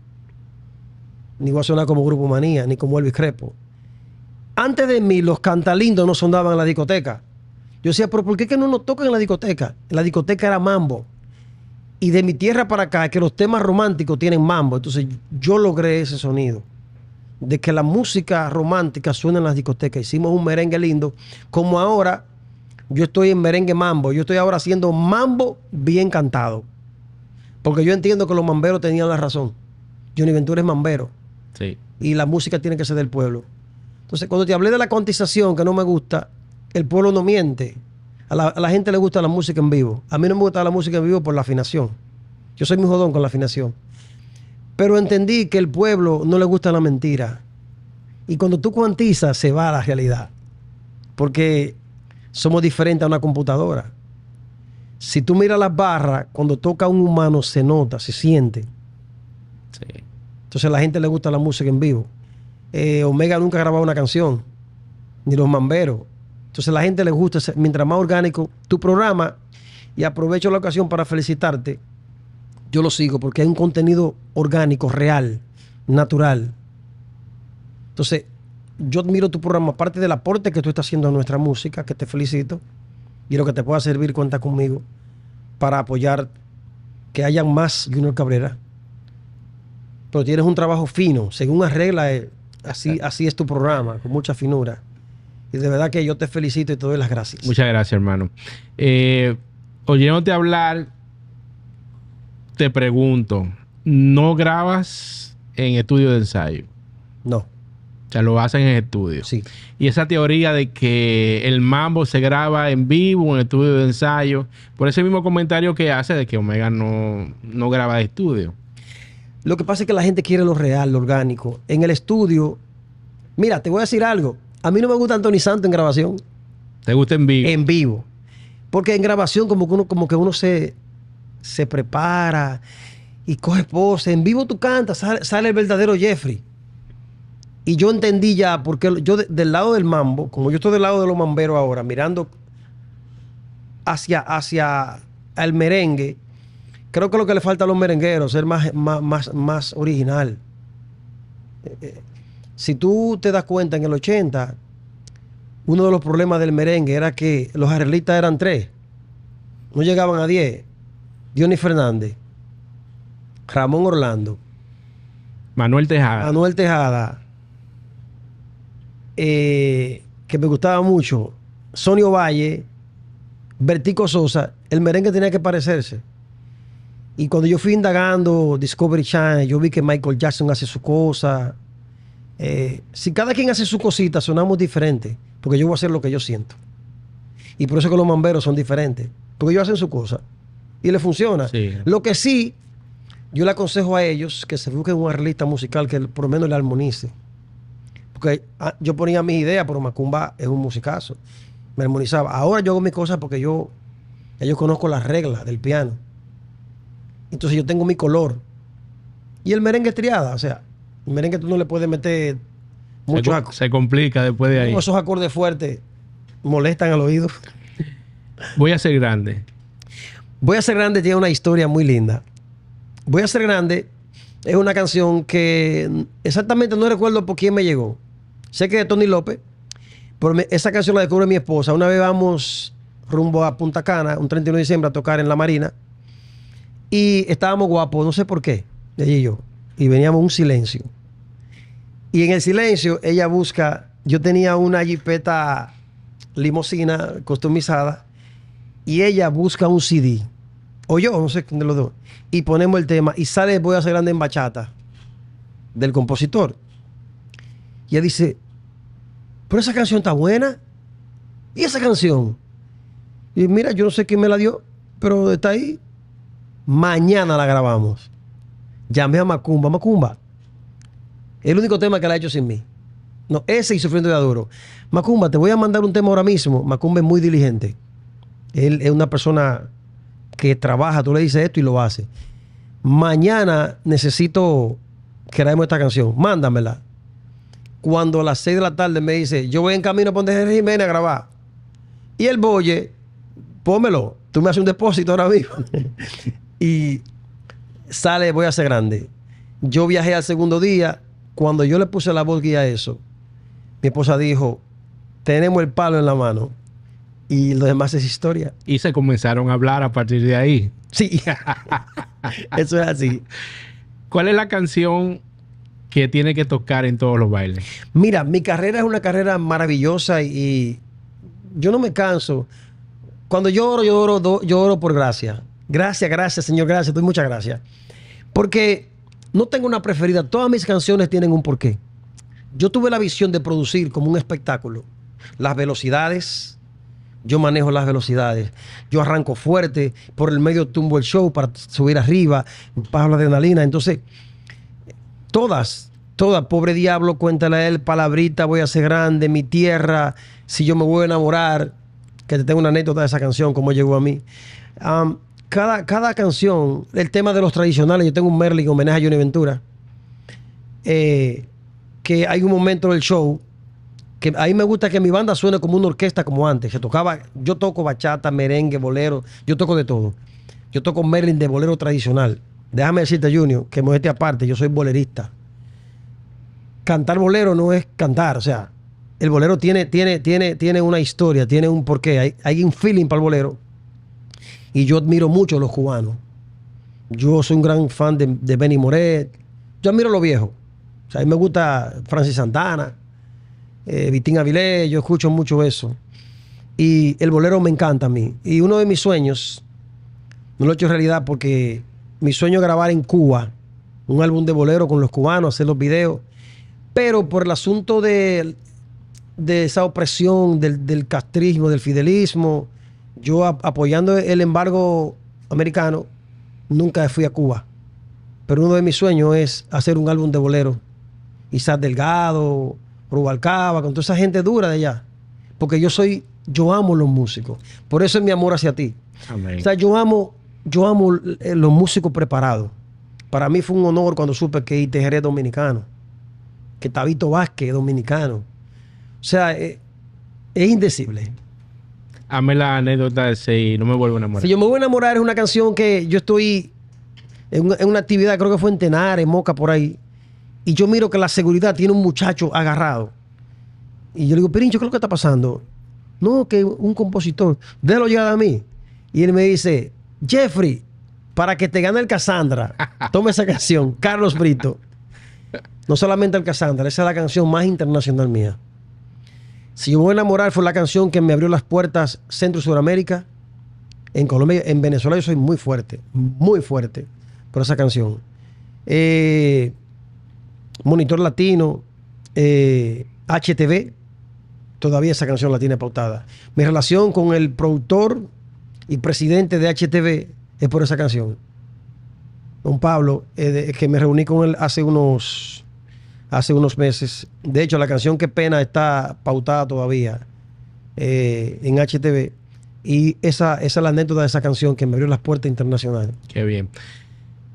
ni va a sonar como Grupo Manía, ni como Elvis Crepo. Antes de mí, los cantalindos no sonaban en la discoteca. Yo decía, pero ¿por qué que no nos tocan en la discoteca? En la discoteca era mambo. Y de mi tierra para acá, que los temas románticos tienen mambo. Entonces yo logré ese sonido de que la música romántica suena en las discotecas. Hicimos un merengue lindo, como ahora yo estoy en merengue mambo, yo estoy ahora haciendo mambo bien cantado. Porque yo entiendo que los mamberos tenían la razón. Johnny Ventura es mambero. Sí. Y la música tiene que ser del pueblo. Entonces, cuando te hablé de la cuantización, que no me gusta, el pueblo no miente. A la, gente le gusta la música en vivo. A mí no me gusta la música en vivo por la afinación. Yo soy muy jodón con la afinación. Pero entendí que el pueblo no le gusta la mentira. Y cuando tú cuantizas, se va a la realidad. Porque somos diferentes a una computadora. Si tú miras las barras, cuando toca un humano se nota, se siente. Entonces a la gente le gusta la música en vivo. Eh, Omega nunca grabado una canción, ni los mamberos. Entonces a la gente le gusta, mientras más orgánico tu programa, y aprovecho la ocasión para felicitarte yo lo sigo porque hay un contenido orgánico, real, natural. Entonces, yo admiro tu programa, aparte del aporte que tú estás haciendo a nuestra música, que te felicito, y lo que te pueda servir, cuenta conmigo, para apoyar que haya más Junior Cabrera. Pero tienes un trabajo fino, según las eh, así, así es tu programa, con mucha finura. Y de verdad que yo te felicito y te doy las gracias. Muchas gracias, hermano. Eh, oyéndote hablar te pregunto, ¿no grabas en estudio de ensayo? No. O sea, lo hacen en estudio. Sí. Y esa teoría de que el mambo se graba en vivo, en estudio de ensayo, por ese mismo comentario que hace de que Omega no, no graba de estudio. Lo que pasa es que la gente quiere lo real, lo orgánico. En el estudio, mira, te voy a decir algo. A mí no me gusta Anthony Santo en grabación. ¿Te gusta en vivo? En vivo. Porque en grabación como que uno, como que uno se, se prepara y coge pose. En vivo tú cantas, sale, el verdadero Jeffrey. Y yo entendí ya, porque yo del lado del mambo, como yo estoy del lado de los mamberos ahora, mirando hacia, hacia el merengue, creo que lo que le falta a los merengueros es ser más, más, más, original. Eh, eh, si tú te das cuenta, en el 80, uno de los problemas del merengue era que los arreglistas eran tres, no llegaban a diez. Diony Fernández, Ramón Orlando, Manuel Tejada. Manuel Tejada, eh, que me gustaba mucho, Sonio Valle, Bertico Sosa, el merengue tenía que parecerse. Y cuando yo fui indagando Discovery Channel, yo vi que Michael Jackson hace su cosa. Eh, si cada quien hace su cosita, sonamos diferente, porque yo voy a hacer lo que yo siento. Y por eso que los mamberos son diferentes, porque ellos hacen su cosa y le funciona. Lo que sí, yo le aconsejo a ellos que se busquen una arreglista musical que por lo menos le armonice. Porque ah, yo ponía mis ideas, pero Macumba es un musicazo. Me armonizaba. Ahora yo hago mis cosas porque yo, ellos conozco las reglas del piano. Entonces yo tengo mi color. Y el merengue estriada triada, o sea, el merengue tú no le puedes meter mucho. Se, se complica después de ahí. esos acordes fuertes molestan al oído. Voy a ser grande. Voy a ser grande tiene una historia muy linda. Voy a ser grande es una canción que exactamente no recuerdo por quién me llegó. Sé que de Tony López, pero esa canción la descubre mi esposa. Una vez vamos rumbo a Punta Cana, un 31 de diciembre, a tocar en la Marina. Y estábamos guapos, no sé por qué, ella y yo. Y veníamos un silencio. Y en el silencio ella busca, yo tenía una jipeta limosina customizada, y ella busca un CD. O yo, no sé quién de los dos. Y ponemos el tema y sale Voy a ser grande en bachata del compositor. Y ella dice, pero esa canción está buena. ¿Y esa canción? Y mira, yo no sé quién me la dio, pero está ahí. Mañana la grabamos. Llamé a Macumba. Macumba. El único tema que la ha hecho sin mí. No, ese y Sufriendo de Adoro. Macumba, te voy a mandar un tema ahora mismo. Macumba es muy diligente. Él es una persona que trabaja, tú le dices esto y lo hace. Mañana necesito que grabemos esta canción, mándamela. Cuando a las 6 de la tarde me dice, yo voy en camino a Ponte Jiménez a grabar. Y el boye, pómelo, tú me haces un depósito ahora mismo. y sale, voy a ser grande. Yo viajé al segundo día, cuando yo le puse la voz guía a eso, mi esposa dijo, tenemos el palo en la mano y lo demás es historia. Y se comenzaron a hablar a partir de ahí. Sí, eso es así. ¿Cuál es la canción que tiene que tocar en todos los bailes? Mira, mi carrera es una carrera maravillosa y yo no me canso. Cuando lloro, lloro, lloro por gracia. Gracias, gracias, Señor, gracias, doy muchas gracias. Porque no tengo una preferida, todas mis canciones tienen un porqué. Yo tuve la visión de producir como un espectáculo. Las velocidades, yo manejo las velocidades. Yo arranco fuerte, por el medio tumbo el show para subir arriba, bajo la adrenalina. Entonces, todas, todas, pobre diablo, cuéntale a él, palabrita, voy a ser grande, mi tierra, si yo me voy a enamorar, que te tengo una anécdota de esa canción, cómo llegó a mí. cada, cada canción, el tema de los tradicionales, yo tengo un Merlin homenaje a Johnny Ventura, eh, que hay un momento del show a mí me gusta que mi banda suene como una orquesta como antes. Se tocaba, yo toco bachata, merengue, bolero, yo toco de todo. Yo toco Merlin de bolero tradicional. Déjame decirte, Junior, que me esté aparte, yo soy bolerista. Cantar bolero no es cantar, o sea, el bolero tiene, tiene, tiene, tiene una historia, tiene un porqué, hay, un feeling para el bolero. Y yo admiro mucho a los cubanos. Yo soy un gran fan de, de Benny Moret. Yo admiro a los viejos. a mí me gusta Francis Santana, eh, Vitín Avilés, yo escucho mucho eso. Y el bolero me encanta a mí. Y uno de mis sueños, no lo he hecho realidad porque mi sueño es grabar en Cuba un álbum de bolero con los cubanos, hacer los videos. Pero por el asunto de, de esa opresión, del, castrismo, del fidelismo, yo apoyando el embargo americano, nunca fui a Cuba. Pero uno de mis sueños es hacer un álbum de bolero. Quizás Delgado, Rubalcaba, con toda esa gente dura de allá. Porque yo soy, yo amo los músicos. Por eso es mi amor hacia ti. Amén. O sea, yo amo, yo amo eh, los músicos preparados. Para mí fue un honor cuando supe que ITGR es dominicano, que Tabito Vázquez es dominicano. O sea, eh, es, indecible. Amé la anécdota de Si No me vuelvo a enamorar. Si yo me voy a enamorar es una canción que yo estoy en una, actividad, creo que fue en En Moca, por ahí y yo miro que la seguridad tiene un muchacho agarrado. Y yo le digo, Pirincho, ¿qué es lo que está pasando? No, que un compositor, déjalo llegar a mí. Y él me dice, Jeffrey, para que te gane el Cassandra, toma esa canción, Carlos Brito. No solamente el Cassandra, esa es la canción más internacional mía. Si yo voy a enamorar fue la canción que me abrió las puertas Centro y Sudamérica. En Colombia, en Venezuela yo soy muy fuerte, muy fuerte por esa canción. Eh, Monitor Latino, HTV, eh, todavía esa canción la tiene pautada. Mi relación con el productor y presidente de HTV es por esa canción. Don Pablo, eh, que me reuní con él hace unos, hace unos meses. De hecho, la canción que pena está pautada todavía eh, en HTV. Y esa, esa es la anécdota de esa canción que me abrió las puertas internacionales. Qué bien.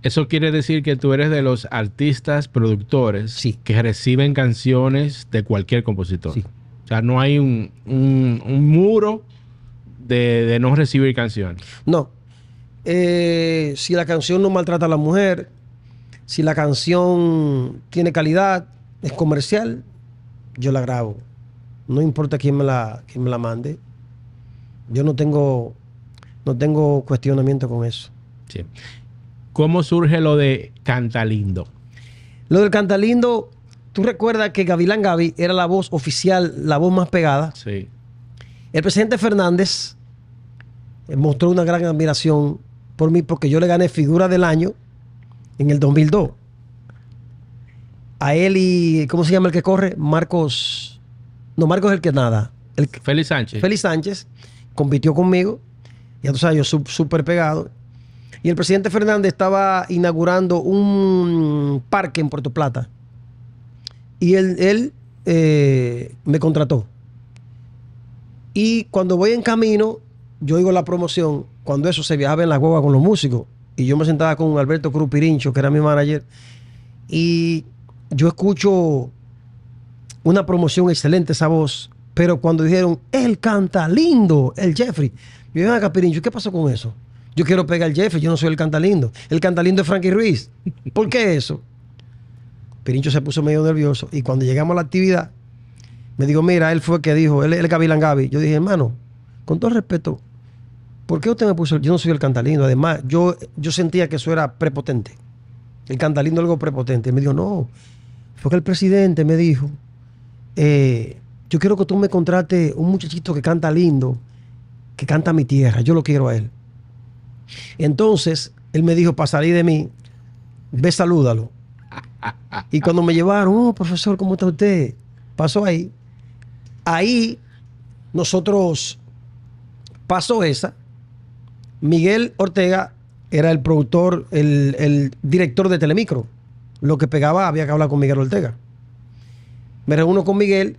Eso quiere decir que tú eres de los artistas productores que reciben canciones de cualquier compositor. O sea, no hay un, muro de, no recibir canciones. No. Eh, si la canción no maltrata a la mujer, si la canción tiene calidad, es comercial, yo la grabo. No importa quién me la, la mande. Yo no tengo, no tengo cuestionamiento con eso. Sí. ¿Cómo surge lo de Cantalindo? Lo del Cantalindo, tú recuerdas que Gavilán Gavi era la voz oficial, la voz más pegada. Sí. El presidente Fernández eh, mostró una gran admiración por mí porque yo le gané figura del año en el 2002. A él y, ¿cómo se llama el que corre? Marcos. No, Marcos es el que nada. Félix Sánchez. Félix Sánchez compitió conmigo. Ya tú sabes, yo súper pegado. Y el presidente Fernández estaba inaugurando un parque en Puerto Plata. Y él, eh, me contrató. Y cuando voy en camino, yo oigo la promoción, cuando eso se viajaba en la guagua con los músicos. Y yo me sentaba con Alberto Cruz Pirincho, que era mi manager. Y yo escucho una promoción excelente, esa voz. Pero cuando dijeron, él canta lindo, el Jeffrey. Yo dije, acá Pirincho, ¿qué pasó con eso? Yo quiero pegar al jefe, yo no soy el cantalindo. El cantalindo es Frankie Ruiz. ¿Por qué eso? Pirincho se puso medio nervioso y cuando llegamos a la actividad, me dijo mira, él fue que dijo, él es el Gavilán Gavi. Yo dije, hermano, con todo respeto, ¿por qué usted me puso? Yo no soy el cantalindo. Además, yo, yo sentía que eso era prepotente. El cantalindo algo prepotente. me dijo, no, fue que el presidente me dijo, eh, yo quiero que tú me contrates un muchachito que canta lindo, que canta mi tierra. Yo lo quiero a él. Entonces, él me dijo, para salir de mí, ve, salúdalo. Y cuando me llevaron, oh, profesor, ¿cómo está usted? Pasó ahí. Ahí nosotros pasó esa. Miguel Ortega era el productor, el, director de Telemicro. Lo que pegaba había que hablar con Miguel Ortega. Me reúno con Miguel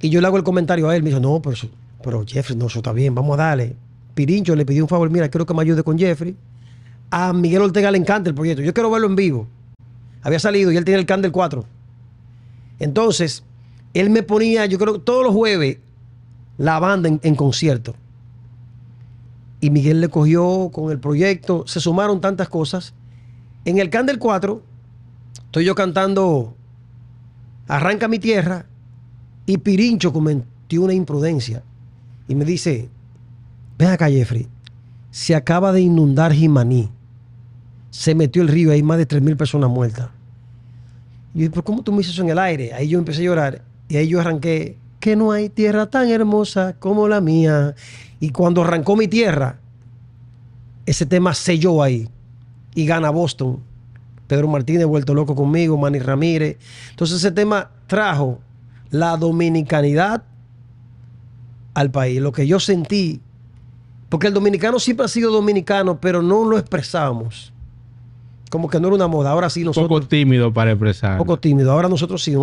y yo le hago el comentario a él. Me dice, no, pero, pero Jeffrey, no, eso está bien, vamos a darle. Pirincho le pidió un favor, mira, quiero que me ayude con Jeffrey. A Miguel Ortega le encanta el proyecto, yo quiero verlo en vivo. Había salido y él tiene el can 4. Entonces, él me ponía, yo creo, todos los jueves, la banda en, concierto. Y Miguel le cogió con el proyecto, se sumaron tantas cosas. En el can 4, estoy yo cantando Arranca mi tierra y Pirincho cometió una imprudencia y me dice, Ven acá, Jeffrey. Se acaba de inundar Jimaní. Se metió el río, hay más de 3.000 personas muertas. Y yo dije, cómo tú me hiciste eso en el aire? Ahí yo empecé a llorar y ahí yo arranqué, que no hay tierra tan hermosa como la mía. Y cuando arrancó mi tierra, ese tema selló ahí y gana Boston. Pedro Martínez vuelto loco conmigo, Manny Ramírez. Entonces ese tema trajo la dominicanidad al país. Lo que yo sentí porque el dominicano siempre ha sido dominicano, pero no lo expresamos. Como que no era una moda. Ahora sí nosotros. Poco tímido para expresar. Poco tímido. Ahora nosotros sí.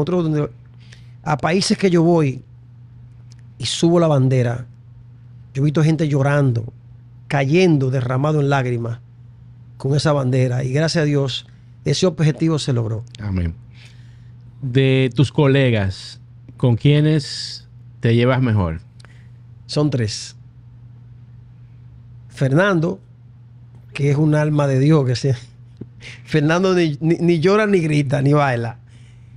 a países que yo voy y subo la bandera, yo he visto gente llorando, cayendo, derramado en lágrimas con esa bandera. Y gracias a Dios, ese objetivo se logró. Amén. De tus colegas, ¿con quiénes te llevas mejor? Son tres. Fernando, que es un alma de Dios, que sea Fernando ni, llora, ni grita, ni baila.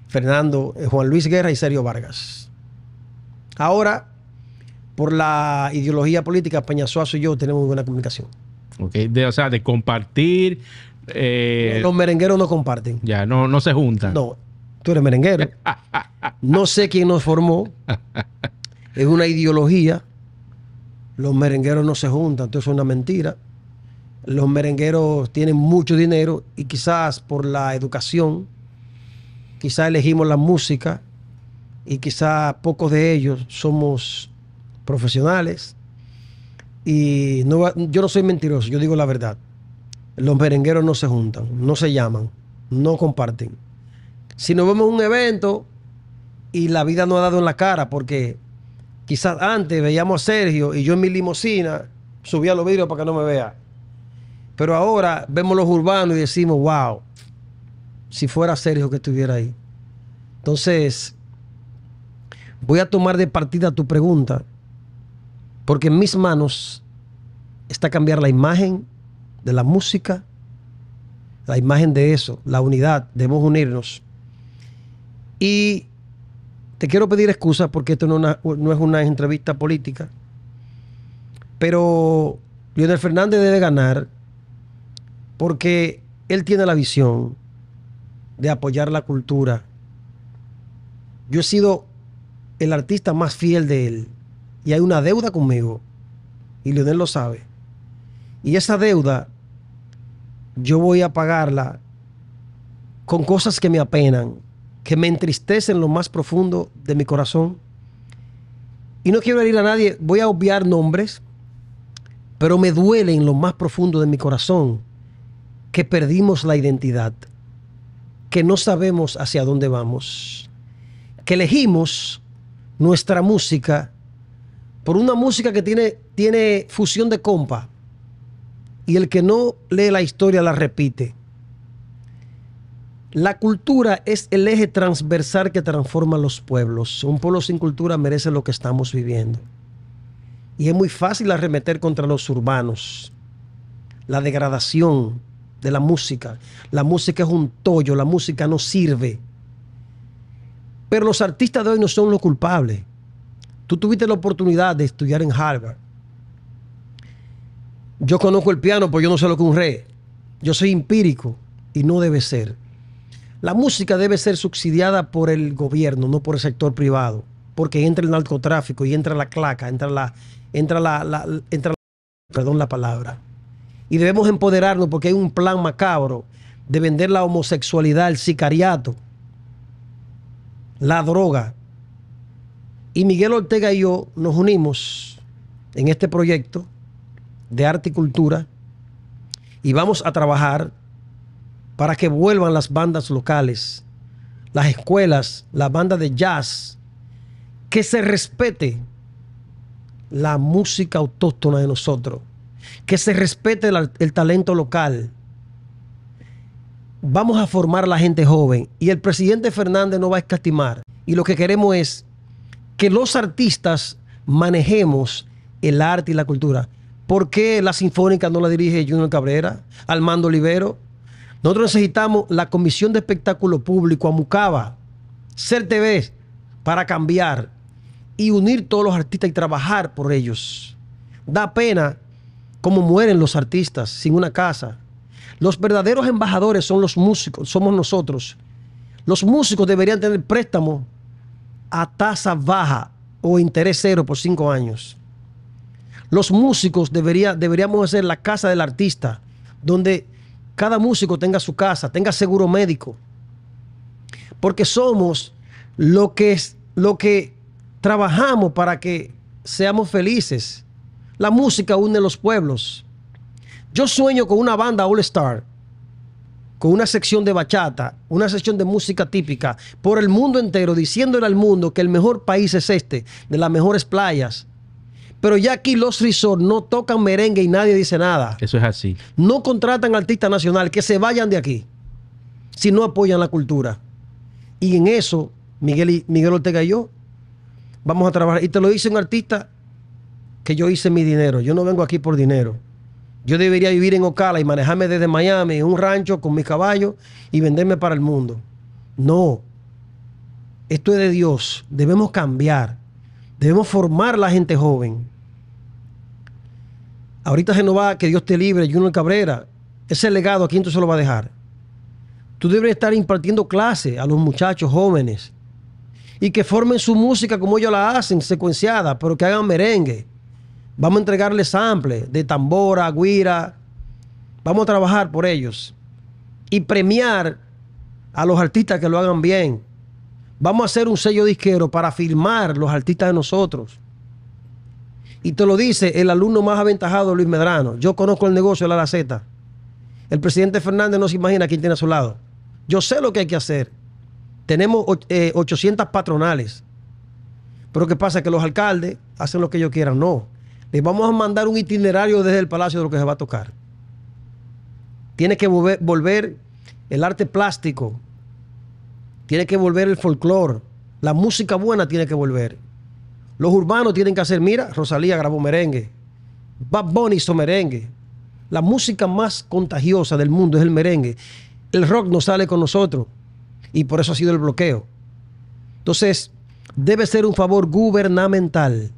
Fernando, eh, Juan Luis Guerra y Sergio Vargas. Ahora, por la ideología política, Peñasuazo y yo tenemos buena comunicación. Okay. o sea, de compartir. Eh, Los merengueros no comparten. Ya, no, no se juntan. No, tú eres merenguero. no sé quién nos formó. Es una ideología los merengueros no se juntan, entonces es una mentira. Los merengueros tienen mucho dinero y quizás por la educación, quizás elegimos la música y quizás pocos de ellos somos profesionales. Y no, yo no soy mentiroso, yo digo la verdad. Los merengueros no se juntan, no se llaman, no comparten. Si nos vemos en un evento y la vida no ha dado en la cara porque Quizás antes veíamos a Sergio y yo en mi limusina subía los vidrios para que no me vea. Pero ahora vemos los urbanos y decimos, wow, si fuera Sergio que estuviera ahí. Entonces, voy a tomar de partida tu pregunta, porque en mis manos está cambiar la imagen de la música, la imagen de eso, la unidad, debemos unirnos. Y te quiero pedir excusas porque esto no, es una entrevista política. Pero Leonel Fernández debe ganar porque él tiene la visión de apoyar la cultura. Yo he sido el artista más fiel de él y hay una deuda conmigo y Leonel lo sabe. Y esa deuda yo voy a pagarla con cosas que me apenan, que me entristece en lo más profundo de mi corazón. Y no quiero herir a nadie, voy a obviar nombres, pero me duele en lo más profundo de mi corazón que perdimos la identidad, que no sabemos hacia dónde vamos, que elegimos nuestra música por una música que tiene, tiene fusión de compa y el que no lee la historia la repite. La cultura es el eje transversal que transforma los pueblos. Un pueblo sin cultura merece lo que estamos viviendo. Y es muy fácil arremeter contra los urbanos. La degradación de la música. La música es un tollo, la música no sirve. Pero los artistas de hoy no son los culpables. Tú tuviste la oportunidad de estudiar en Harvard. Yo conozco el piano, pero yo no sé lo que un rey Yo soy empírico y no debe ser. La música debe ser subsidiada por el gobierno, no por el sector privado, porque entra el narcotráfico y entra la claca, entra la, entra la, entra perdón la palabra. Y debemos empoderarnos porque hay un plan macabro de vender la homosexualidad, el sicariato, la droga. Y Miguel Ortega y yo nos unimos en este proyecto de arte y cultura y vamos a trabajar para que vuelvan las bandas locales, las escuelas, las bandas de jazz, que se respete la música autóctona de nosotros, que se respete el, talento local. Vamos a formar a la gente joven y el presidente Fernández no va a escatimar. Y lo que queremos es que los artistas manejemos el arte y la cultura. ¿Por qué la sinfónica no la dirige Junior Cabrera, Armando Olivero? Nosotros necesitamos la Comisión de Espectáculo Público, AMUCABA, TV, para cambiar y unir todos los artistas y trabajar por ellos. Da pena cómo mueren los artistas sin una casa. Los verdaderos embajadores son los músicos, somos nosotros. Los músicos deberían tener préstamo a tasa baja o interés cero por cinco años. Los músicos debería, deberíamos hacer la casa del artista, donde cada músico tenga su casa, tenga seguro médico. Porque somos lo que, lo que trabajamos para que seamos felices. La música une los pueblos. Yo sueño con una banda All Star, con una sección de bachata, una sección de música típica, por el mundo entero, diciéndole al mundo que el mejor país es este, de las mejores playas, pero ya aquí los resorts no tocan merengue y nadie dice nada. Eso es así. No contratan artistas nacionales que se vayan de aquí si no apoyan la cultura. Y en eso, Miguel, Miguel Ortega y yo vamos a trabajar. Y te lo dice un artista que yo hice mi dinero. Yo no vengo aquí por dinero. Yo debería vivir en Ocala y manejarme desde Miami en un rancho con mis caballos y venderme para el mundo. No. Esto es de Dios. Debemos cambiar. Debemos formar la gente joven ahorita va que Dios te libre, Junior Cabrera, ese legado, ¿a quién tú se lo va a dejar? Tú debes estar impartiendo clases a los muchachos jóvenes y que formen su música como ellos la hacen, secuenciada, pero que hagan merengue. Vamos a entregarles samples de tambora, guira. Vamos a trabajar por ellos y premiar a los artistas que lo hagan bien. Vamos a hacer un sello disquero para firmar los artistas de nosotros. Y te lo dice el alumno más aventajado, Luis Medrano. Yo conozco el negocio de la Laceta. El presidente Fernández no se imagina quién tiene a su lado. Yo sé lo que hay que hacer. Tenemos 800 eh, patronales. Pero ¿qué pasa? Que los alcaldes hacen lo que ellos quieran. No. Les vamos a mandar un itinerario desde el palacio de lo que se va a tocar. Tiene que volver, volver el arte plástico. Tiene que volver el folclore. La música buena tiene que volver. Los urbanos tienen que hacer, mira, Rosalía grabó merengue, Bad Bunny hizo merengue. La música más contagiosa del mundo es el merengue. El rock no sale con nosotros y por eso ha sido el bloqueo. Entonces, debe ser un favor gubernamental.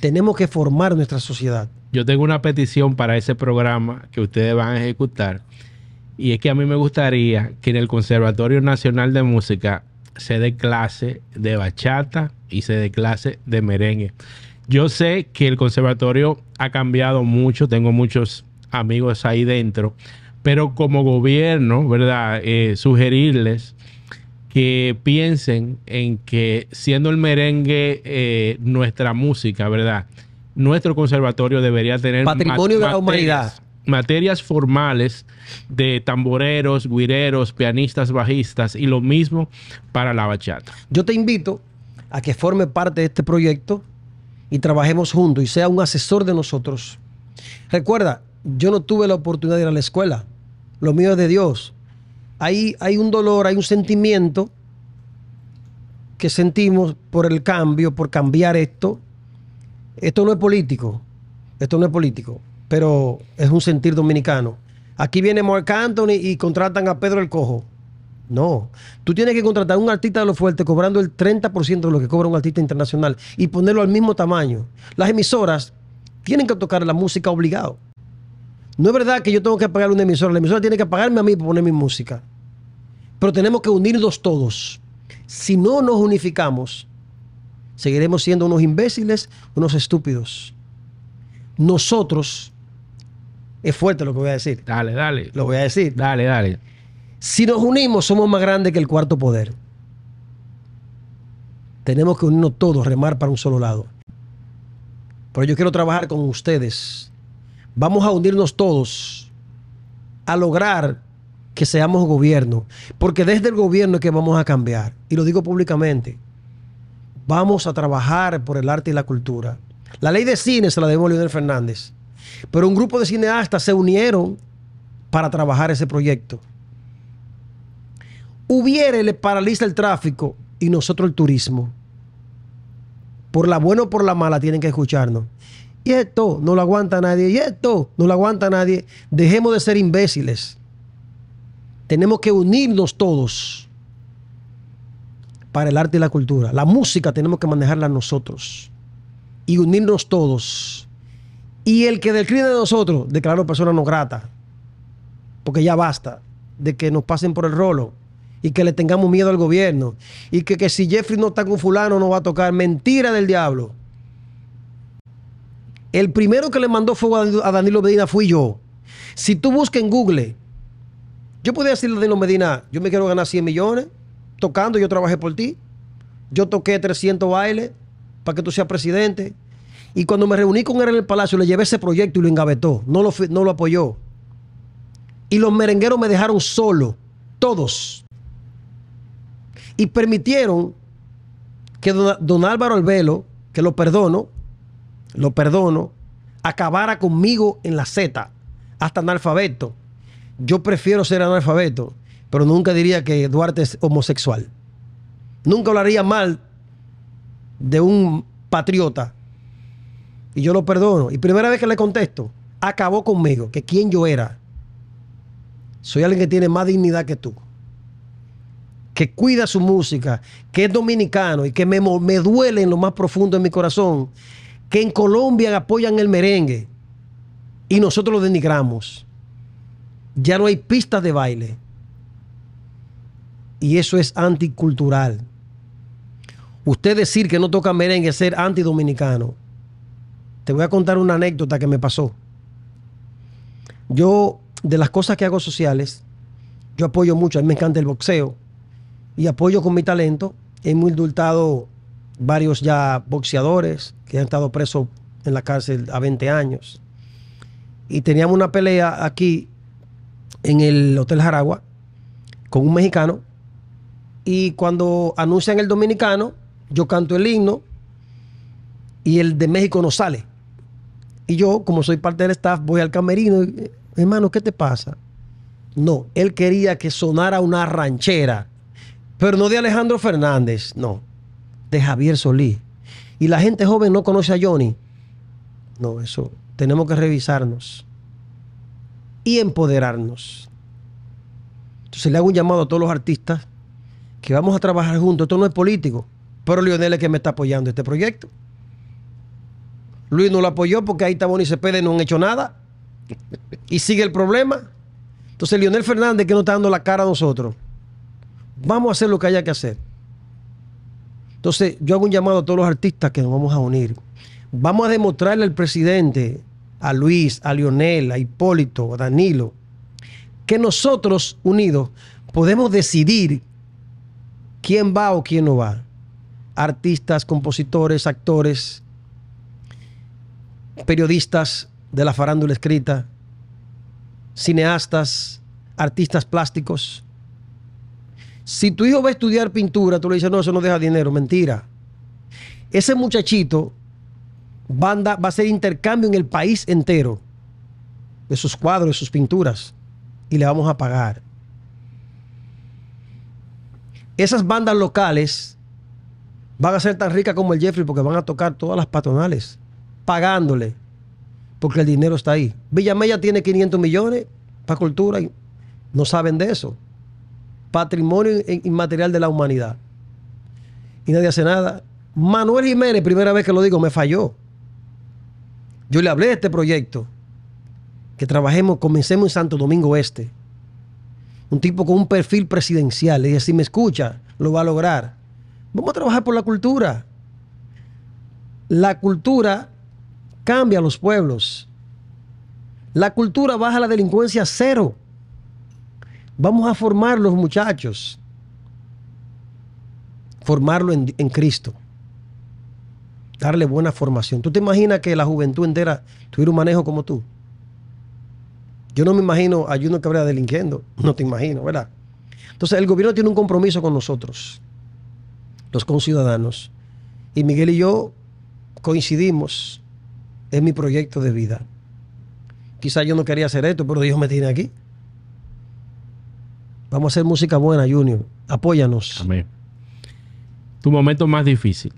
Tenemos que formar nuestra sociedad. Yo tengo una petición para ese programa que ustedes van a ejecutar. Y es que a mí me gustaría que en el Conservatorio Nacional de Música se dé clase de bachata y se dé clase de merengue. Yo sé que el conservatorio ha cambiado mucho, tengo muchos amigos ahí dentro, pero como gobierno, ¿verdad? Eh, sugerirles que piensen en que siendo el merengue eh, nuestra música, ¿verdad? Nuestro conservatorio debería tener... Patrimonio de la humanidad materias formales de tamboreros, guireros, pianistas, bajistas y lo mismo para la bachata. Yo te invito a que forme parte de este proyecto y trabajemos juntos y sea un asesor de nosotros. Recuerda, yo no tuve la oportunidad de ir a la escuela. Lo mío es de Dios. ahí hay un dolor, hay un sentimiento que sentimos por el cambio, por cambiar esto. Esto no es político. Esto no es político pero es un sentir dominicano. Aquí viene Mark Anthony y contratan a Pedro el Cojo. No, tú tienes que contratar a un artista de los fuerte cobrando el 30% de lo que cobra un artista internacional y ponerlo al mismo tamaño. Las emisoras tienen que tocar la música obligado. No es verdad que yo tengo que pagar una emisora, la emisora tiene que pagarme a mí por poner mi música. Pero tenemos que unirnos todos. Si no nos unificamos, seguiremos siendo unos imbéciles, unos estúpidos. Nosotros es fuerte lo que voy a decir. Dale, dale. Lo voy a decir. Dale, dale. Si nos unimos, somos más grandes que el cuarto poder. Tenemos que unirnos todos, remar para un solo lado. Pero yo quiero trabajar con ustedes. Vamos a unirnos todos a lograr que seamos gobierno. Porque desde el gobierno es que vamos a cambiar. Y lo digo públicamente. Vamos a trabajar por el arte y la cultura. La ley de cine se la debemos a Leonel Fernández. Pero un grupo de cineastas se unieron para trabajar ese proyecto. Hubiere le paraliza el tráfico y nosotros el turismo. Por la buena o por la mala tienen que escucharnos. Y esto no lo aguanta nadie. Y esto no lo aguanta nadie. Dejemos de ser imbéciles. Tenemos que unirnos todos para el arte y la cultura. La música tenemos que manejarla nosotros. Y unirnos todos y el que describe de nosotros, declaró persona no grata. Porque ya basta de que nos pasen por el rolo y que le tengamos miedo al gobierno. Y que, que si Jeffrey no está con fulano no va a tocar. Mentira del diablo. El primero que le mandó fuego a Danilo Medina fui yo. Si tú buscas en Google, yo podía decirle a Danilo Medina, yo me quiero ganar 100 millones tocando, yo trabajé por ti. Yo toqué 300 bailes para que tú seas presidente. Y cuando me reuní con él en el palacio, le llevé ese proyecto y lo engavetó. No lo, no lo apoyó. Y los merengueros me dejaron solo, todos. Y permitieron que don, Álvaro Albelo, que lo perdono, lo perdono, acabara conmigo en la Z, hasta analfabeto. Yo prefiero ser analfabeto, pero nunca diría que Duarte es homosexual. Nunca hablaría mal de un patriota y yo lo perdono. Y primera vez que le contesto, acabó conmigo, que quien yo era. Soy alguien que tiene más dignidad que tú, que cuida su música, que es dominicano y que me, me duele en lo más profundo de mi corazón, que en Colombia apoyan el merengue y nosotros lo denigramos. Ya no hay pistas de baile. Y eso es anticultural. Usted decir que no toca merengue es ser antidominicano. Te voy a contar una anécdota que me pasó. Yo, de las cosas que hago sociales, yo apoyo mucho, a mí me encanta el boxeo y apoyo con mi talento. He indultado varios ya boxeadores que han estado presos en la cárcel a 20 años. Y teníamos una pelea aquí en el Hotel Jaragua con un mexicano. Y cuando anuncian el dominicano, yo canto el himno y el de México no sale. Y yo, como soy parte del staff, voy al camerino y, hermano, ¿qué te pasa? No, él quería que sonara una ranchera, pero no de Alejandro Fernández, no, de Javier Solí. Y la gente joven no conoce a Johnny. No, eso, tenemos que revisarnos y empoderarnos. Entonces le hago un llamado a todos los artistas que vamos a trabajar juntos. Esto no es político, pero Lionel es que me está apoyando este proyecto. Luis no lo apoyó porque ahí está Bonice Cepeda y no han hecho nada. Y sigue el problema. Entonces, Lionel Fernández, que no está dando la cara a nosotros, vamos a hacer lo que haya que hacer. Entonces, yo hago un llamado a todos los artistas que nos vamos a unir. Vamos a demostrarle al presidente, a Luis, a Lionel a Hipólito, a Danilo, que nosotros unidos podemos decidir quién va o quién no va. Artistas, compositores, actores, periodistas de la farándula escrita, cineastas, artistas plásticos. Si tu hijo va a estudiar pintura, tú le dices, no, eso no deja dinero, mentira. Ese muchachito va a, va a hacer intercambio en el país entero de sus cuadros, de sus pinturas, y le vamos a pagar. Esas bandas locales van a ser tan ricas como el Jeffrey porque van a tocar todas las patronales pagándole, porque el dinero está ahí. Villamella tiene 500 millones para cultura y no saben de eso. Patrimonio inmaterial de la humanidad. Y nadie hace nada. Manuel Jiménez, primera vez que lo digo, me falló. Yo le hablé de este proyecto, que trabajemos, comencemos en Santo Domingo Este. Un tipo con un perfil presidencial. Le dije, si me escucha, lo va a lograr. Vamos a trabajar por la cultura. La cultura cambia los pueblos. La cultura baja la delincuencia cero. Vamos a formar los muchachos. Formarlo en, Cristo. Darle buena formación. ¿Tú te imaginas que la juventud entera tuviera un manejo como tú? Yo no me imagino ayuno que habría delinquiendo. No te imagino, ¿verdad? Entonces, el gobierno tiene un compromiso con nosotros, los conciudadanos. Y Miguel y yo coincidimos es mi proyecto de vida. Quizás yo no quería hacer esto, pero Dios me tiene aquí. Vamos a hacer música buena, Junior. Apóyanos. Amén. Tu momento más difícil.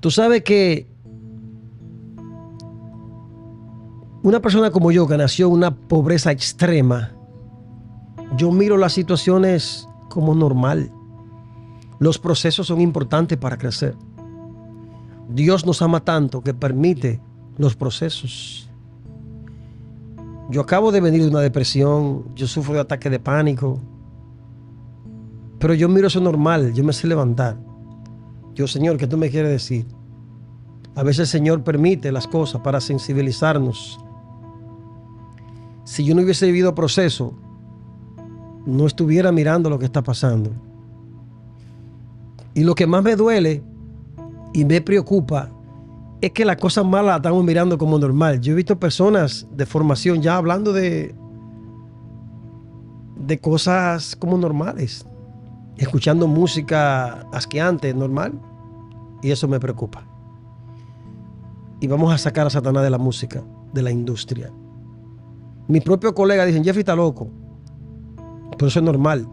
Tú sabes que una persona como yo, que nació en una pobreza extrema, yo miro las situaciones como normal. Los procesos son importantes para crecer. Dios nos ama tanto que permite los procesos. Yo acabo de venir de una depresión, yo sufro de ataque de pánico, pero yo miro eso normal, yo me sé levantar. Yo, Señor, ¿qué tú me quieres decir? A veces el Señor permite las cosas para sensibilizarnos. Si yo no hubiese vivido proceso, no estuviera mirando lo que está pasando. Y lo que más me duele y me preocupa es que las cosas malas las estamos mirando como normal. Yo he visto personas de formación ya hablando de, de cosas como normales, escuchando música asqueante, normal, y eso me preocupa. Y vamos a sacar a Satanás de la música, de la industria. Mis propios colegas dicen, Jeffy está loco, pero eso es normal.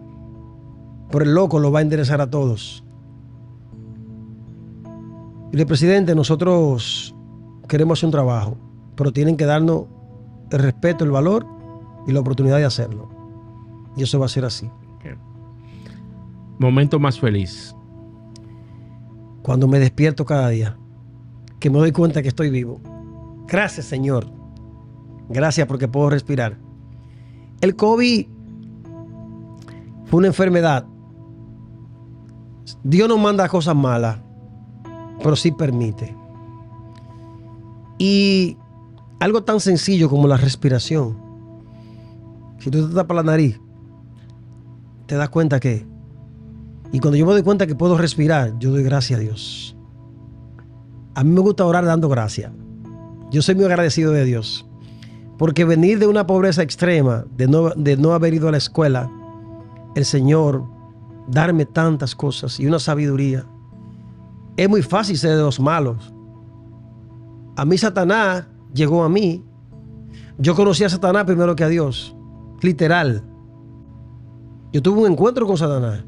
Por el loco lo va a enderezar a todos. Y presidente, nosotros queremos hacer un trabajo, pero tienen que darnos el respeto, el valor y la oportunidad de hacerlo. Y eso va a ser así. Momento más feliz. Cuando me despierto cada día, que me doy cuenta que estoy vivo. Gracias, Señor. Gracias porque puedo respirar. El COVID fue una enfermedad. Dios nos manda cosas malas pero sí permite. Y algo tan sencillo como la respiración. Si tú te tapas la nariz, te das cuenta que... Y cuando yo me doy cuenta que puedo respirar, yo doy gracias a Dios. A mí me gusta orar dando gracias. Yo soy muy agradecido de Dios. Porque venir de una pobreza extrema, de de no haber ido a la escuela, el Señor darme tantas cosas y una sabiduría es muy fácil ser de los malos. A mí Satanás llegó a mí. Yo conocí a Satanás primero que a Dios. Literal. Yo tuve un encuentro con Satanás.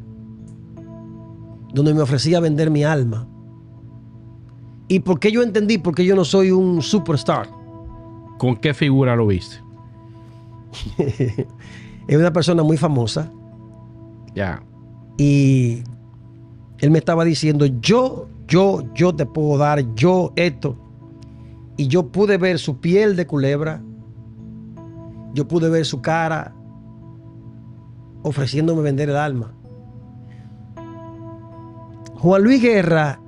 Donde me ofrecía vender mi alma. ¿Y por qué yo entendí? Porque yo no soy un superstar. ¿Con qué figura lo viste? es una persona muy famosa. Ya. Y él me estaba diciendo, yo yo, yo te puedo dar, yo esto. Y yo pude ver su piel de culebra, yo pude ver su cara ofreciéndome vender el alma. Juan Luis Guerra,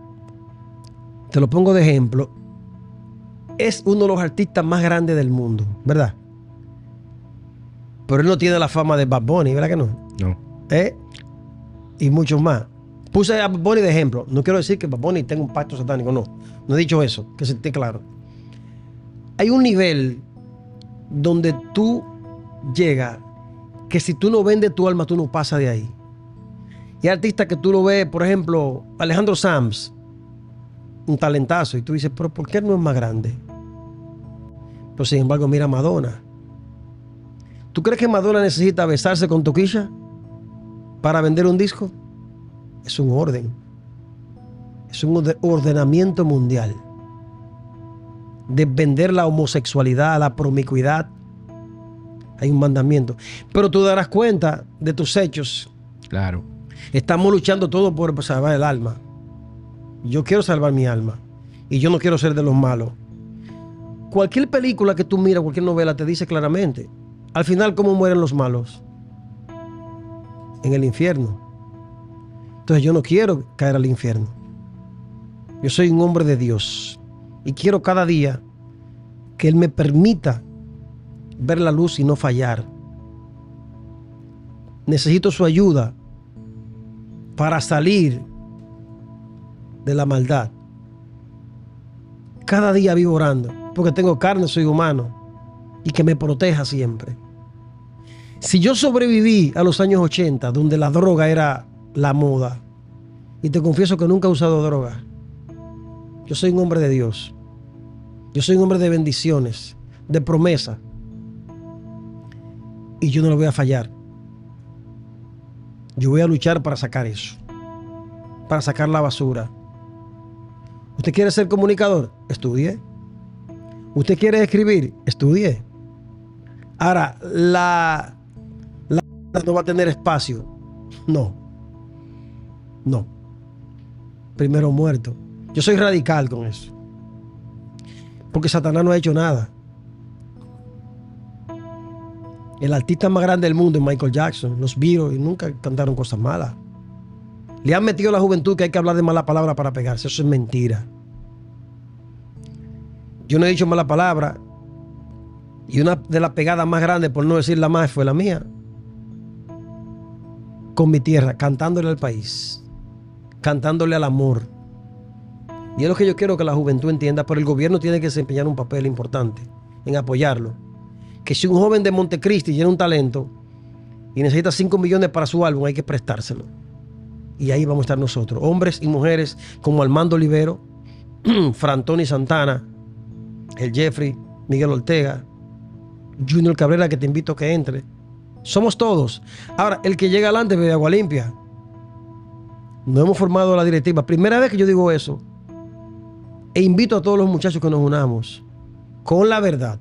te lo pongo de ejemplo, es uno de los artistas más grandes del mundo, ¿verdad? Pero él no tiene la fama de Bad Bunny, ¿verdad que no? No. ¿Eh? Y muchos más. Puse a Boni de ejemplo. No quiero decir que Baboni tenga un pacto satánico, no. No he dicho eso, que se esté claro. Hay un nivel donde tú llegas que si tú no vendes tu alma, tú no pasas de ahí. Y hay artistas que tú lo ves, por ejemplo, Alejandro Sams, un talentazo, y tú dices, pero ¿por qué no es más grande? Pero sin embargo, mira a Madonna. ¿Tú crees que Madonna necesita besarse con Toquilla para vender un disco? es un orden, es un ordenamiento mundial. De vender la homosexualidad, la promiscuidad. hay un mandamiento. Pero tú darás cuenta de tus hechos. Claro. Estamos luchando todos por salvar el alma. Yo quiero salvar mi alma. Y yo no quiero ser de los malos. Cualquier película que tú miras, cualquier novela, te dice claramente, al final, ¿cómo mueren los malos? En el infierno. Entonces yo no quiero caer al infierno. Yo soy un hombre de Dios y quiero cada día que Él me permita ver la luz y no fallar. Necesito su ayuda para salir de la maldad. Cada día vivo orando, porque tengo carne, soy humano, y que me proteja siempre. Si yo sobreviví a los años 80, donde la droga era la moda. Y te confieso que nunca he usado droga. Yo soy un hombre de Dios. Yo soy un hombre de bendiciones, de promesa. Y yo no lo voy a fallar. Yo voy a luchar para sacar eso. Para sacar la basura. ¿Usted quiere ser comunicador? Estudie. ¿Usted quiere escribir? Estudie. Ahora, la, la no va a tener espacio. No. No. Primero muerto. Yo soy radical con eso. Porque Satanás no ha hecho nada. El artista más grande del mundo es Michael Jackson. Los virus y nunca cantaron cosas malas. Le han metido a la juventud que hay que hablar de mala palabra para pegarse. Eso es mentira. Yo no he dicho mala palabra. Y una de las pegadas más grandes, por no decirla más, fue la mía. Con mi tierra, cantándole al país cantándole al amor. Y es lo que yo quiero que la juventud entienda, pero el gobierno tiene que desempeñar un papel importante en apoyarlo. Que si un joven de Montecristi tiene un talento y necesita 5 millones para su álbum, hay que prestárselo. Y ahí vamos a estar nosotros, hombres y mujeres como Armando Olivero, Frantoni Santana, el Jeffrey, Miguel Ortega, Junior Cabrera, que te invito a que entre. Somos todos. Ahora, el que llega adelante bebe agua limpia. No hemos formado la directiva. Primera vez que yo digo eso. E invito a todos los muchachos que nos unamos con la verdad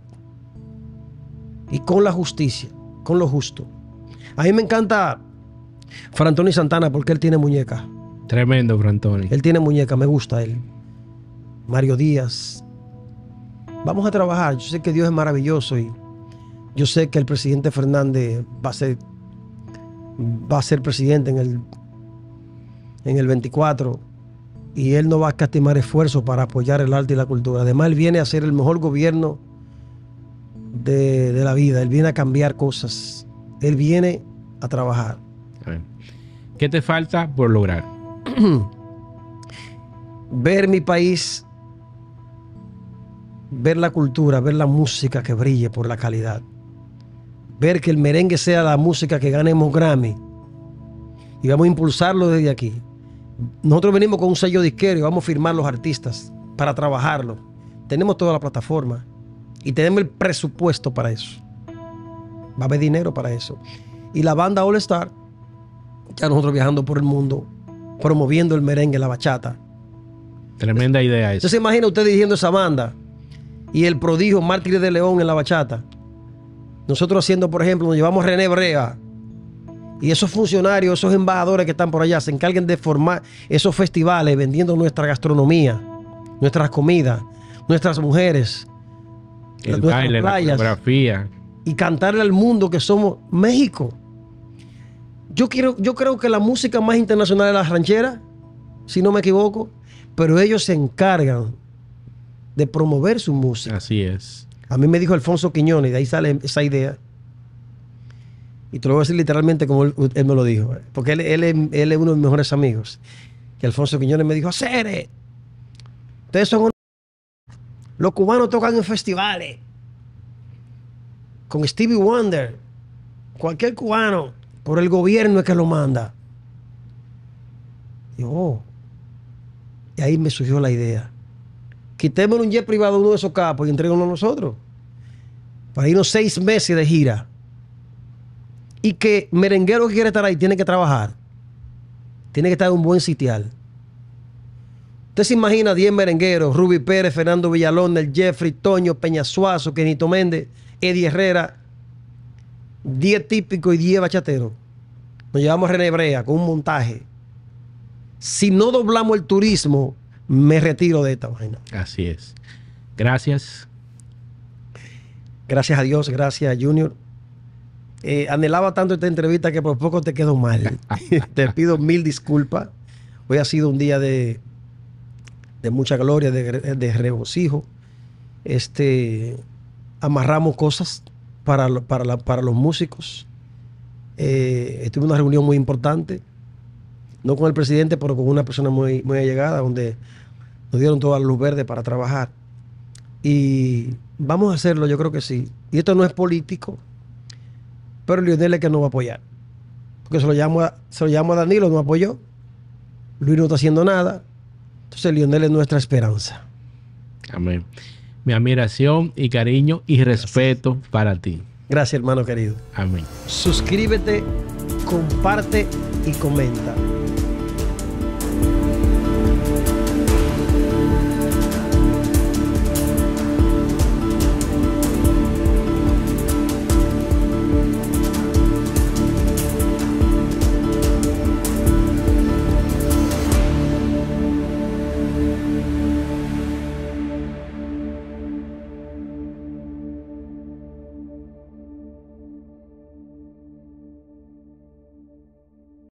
y con la justicia, con lo justo. A mí me encanta Frantoni Santana porque él tiene muñeca. Tremendo, Frantoni. Él tiene muñeca, me gusta él. Mario Díaz. Vamos a trabajar. Yo sé que Dios es maravilloso y yo sé que el presidente Fernández va a ser, va a ser presidente en el en el 24 y él no va a castimar esfuerzo para apoyar el arte y la cultura. Además, él viene a ser el mejor gobierno de, de la vida, él viene a cambiar cosas, él viene a trabajar. ¿Qué te falta por lograr? ver mi país, ver la cultura, ver la música que brille por la calidad, ver que el merengue sea la música que ganemos Grammy y vamos a impulsarlo desde aquí. Nosotros venimos con un sello disquero y vamos a firmar los artistas para trabajarlo. Tenemos toda la plataforma y tenemos el presupuesto para eso. Va a haber dinero para eso. Y la banda All Star, ya nosotros viajando por el mundo, promoviendo el merengue, la bachata. Tremenda idea eso Entonces se imagina usted dirigiendo esa banda y el prodigio Mártir de León en la bachata. Nosotros haciendo, por ejemplo, nos llevamos René Brea y esos funcionarios, esos embajadores que están por allá se encarguen de formar esos festivales vendiendo nuestra gastronomía, nuestras comidas, nuestras mujeres, la y cantarle al mundo que somos México. Yo, quiero, yo creo que la música más internacional es la ranchera, si no me equivoco, pero ellos se encargan de promover su música. Así es. A mí me dijo Alfonso Quiñones, de ahí sale esa idea, y te lo voy a decir literalmente como él, me lo dijo. Eh, porque él, es uno de mis mejores amigos. Que Alfonso Quiñones me dijo, ¡Acere! Ustedes son Los cubanos tocan en festivales. Con Stevie Wonder. Cualquier cubano. Por el gobierno es que lo manda. Y, oh, y ahí me surgió la idea. Quitémosle un jet privado a uno de esos capos y entreguenlo a nosotros. Para irnos seis meses de gira y que merenguero que quiere estar ahí tiene que trabajar, tiene que estar en un buen sitial. Usted se imagina 10 merengueros, Rubí Pérez, Fernando Villalón, el Jeffrey, Toño, Peñasuazo, Kenito Méndez, Eddie Herrera, 10 típicos y 10 bachateros. Nos llevamos a René Brea con un montaje. Si no doblamos el turismo, me retiro de esta vaina. Así es. Gracias. Gracias a Dios, gracias Junior. Eh, anhelaba tanto esta entrevista que por poco te quedo mal. te pido mil disculpas. Hoy ha sido un día de, de mucha gloria, de, de regocijo. Este, amarramos cosas para, para, los músicos. Eh, estuve en una reunión muy importante, no con el presidente, pero con una persona muy, muy allegada, donde nos dieron toda la luz verde para trabajar. Y vamos a hacerlo, yo creo que sí. Y esto no es político, pero Lionel es que no va a apoyar. Porque se lo llamo a, se lo llamo a Danilo, no apoyó. Luis no está haciendo nada. Entonces Lionel es nuestra esperanza. Amén. Mi admiración y cariño y respeto para ti. Gracias, hermano querido. Amén. Suscríbete, comparte y comenta.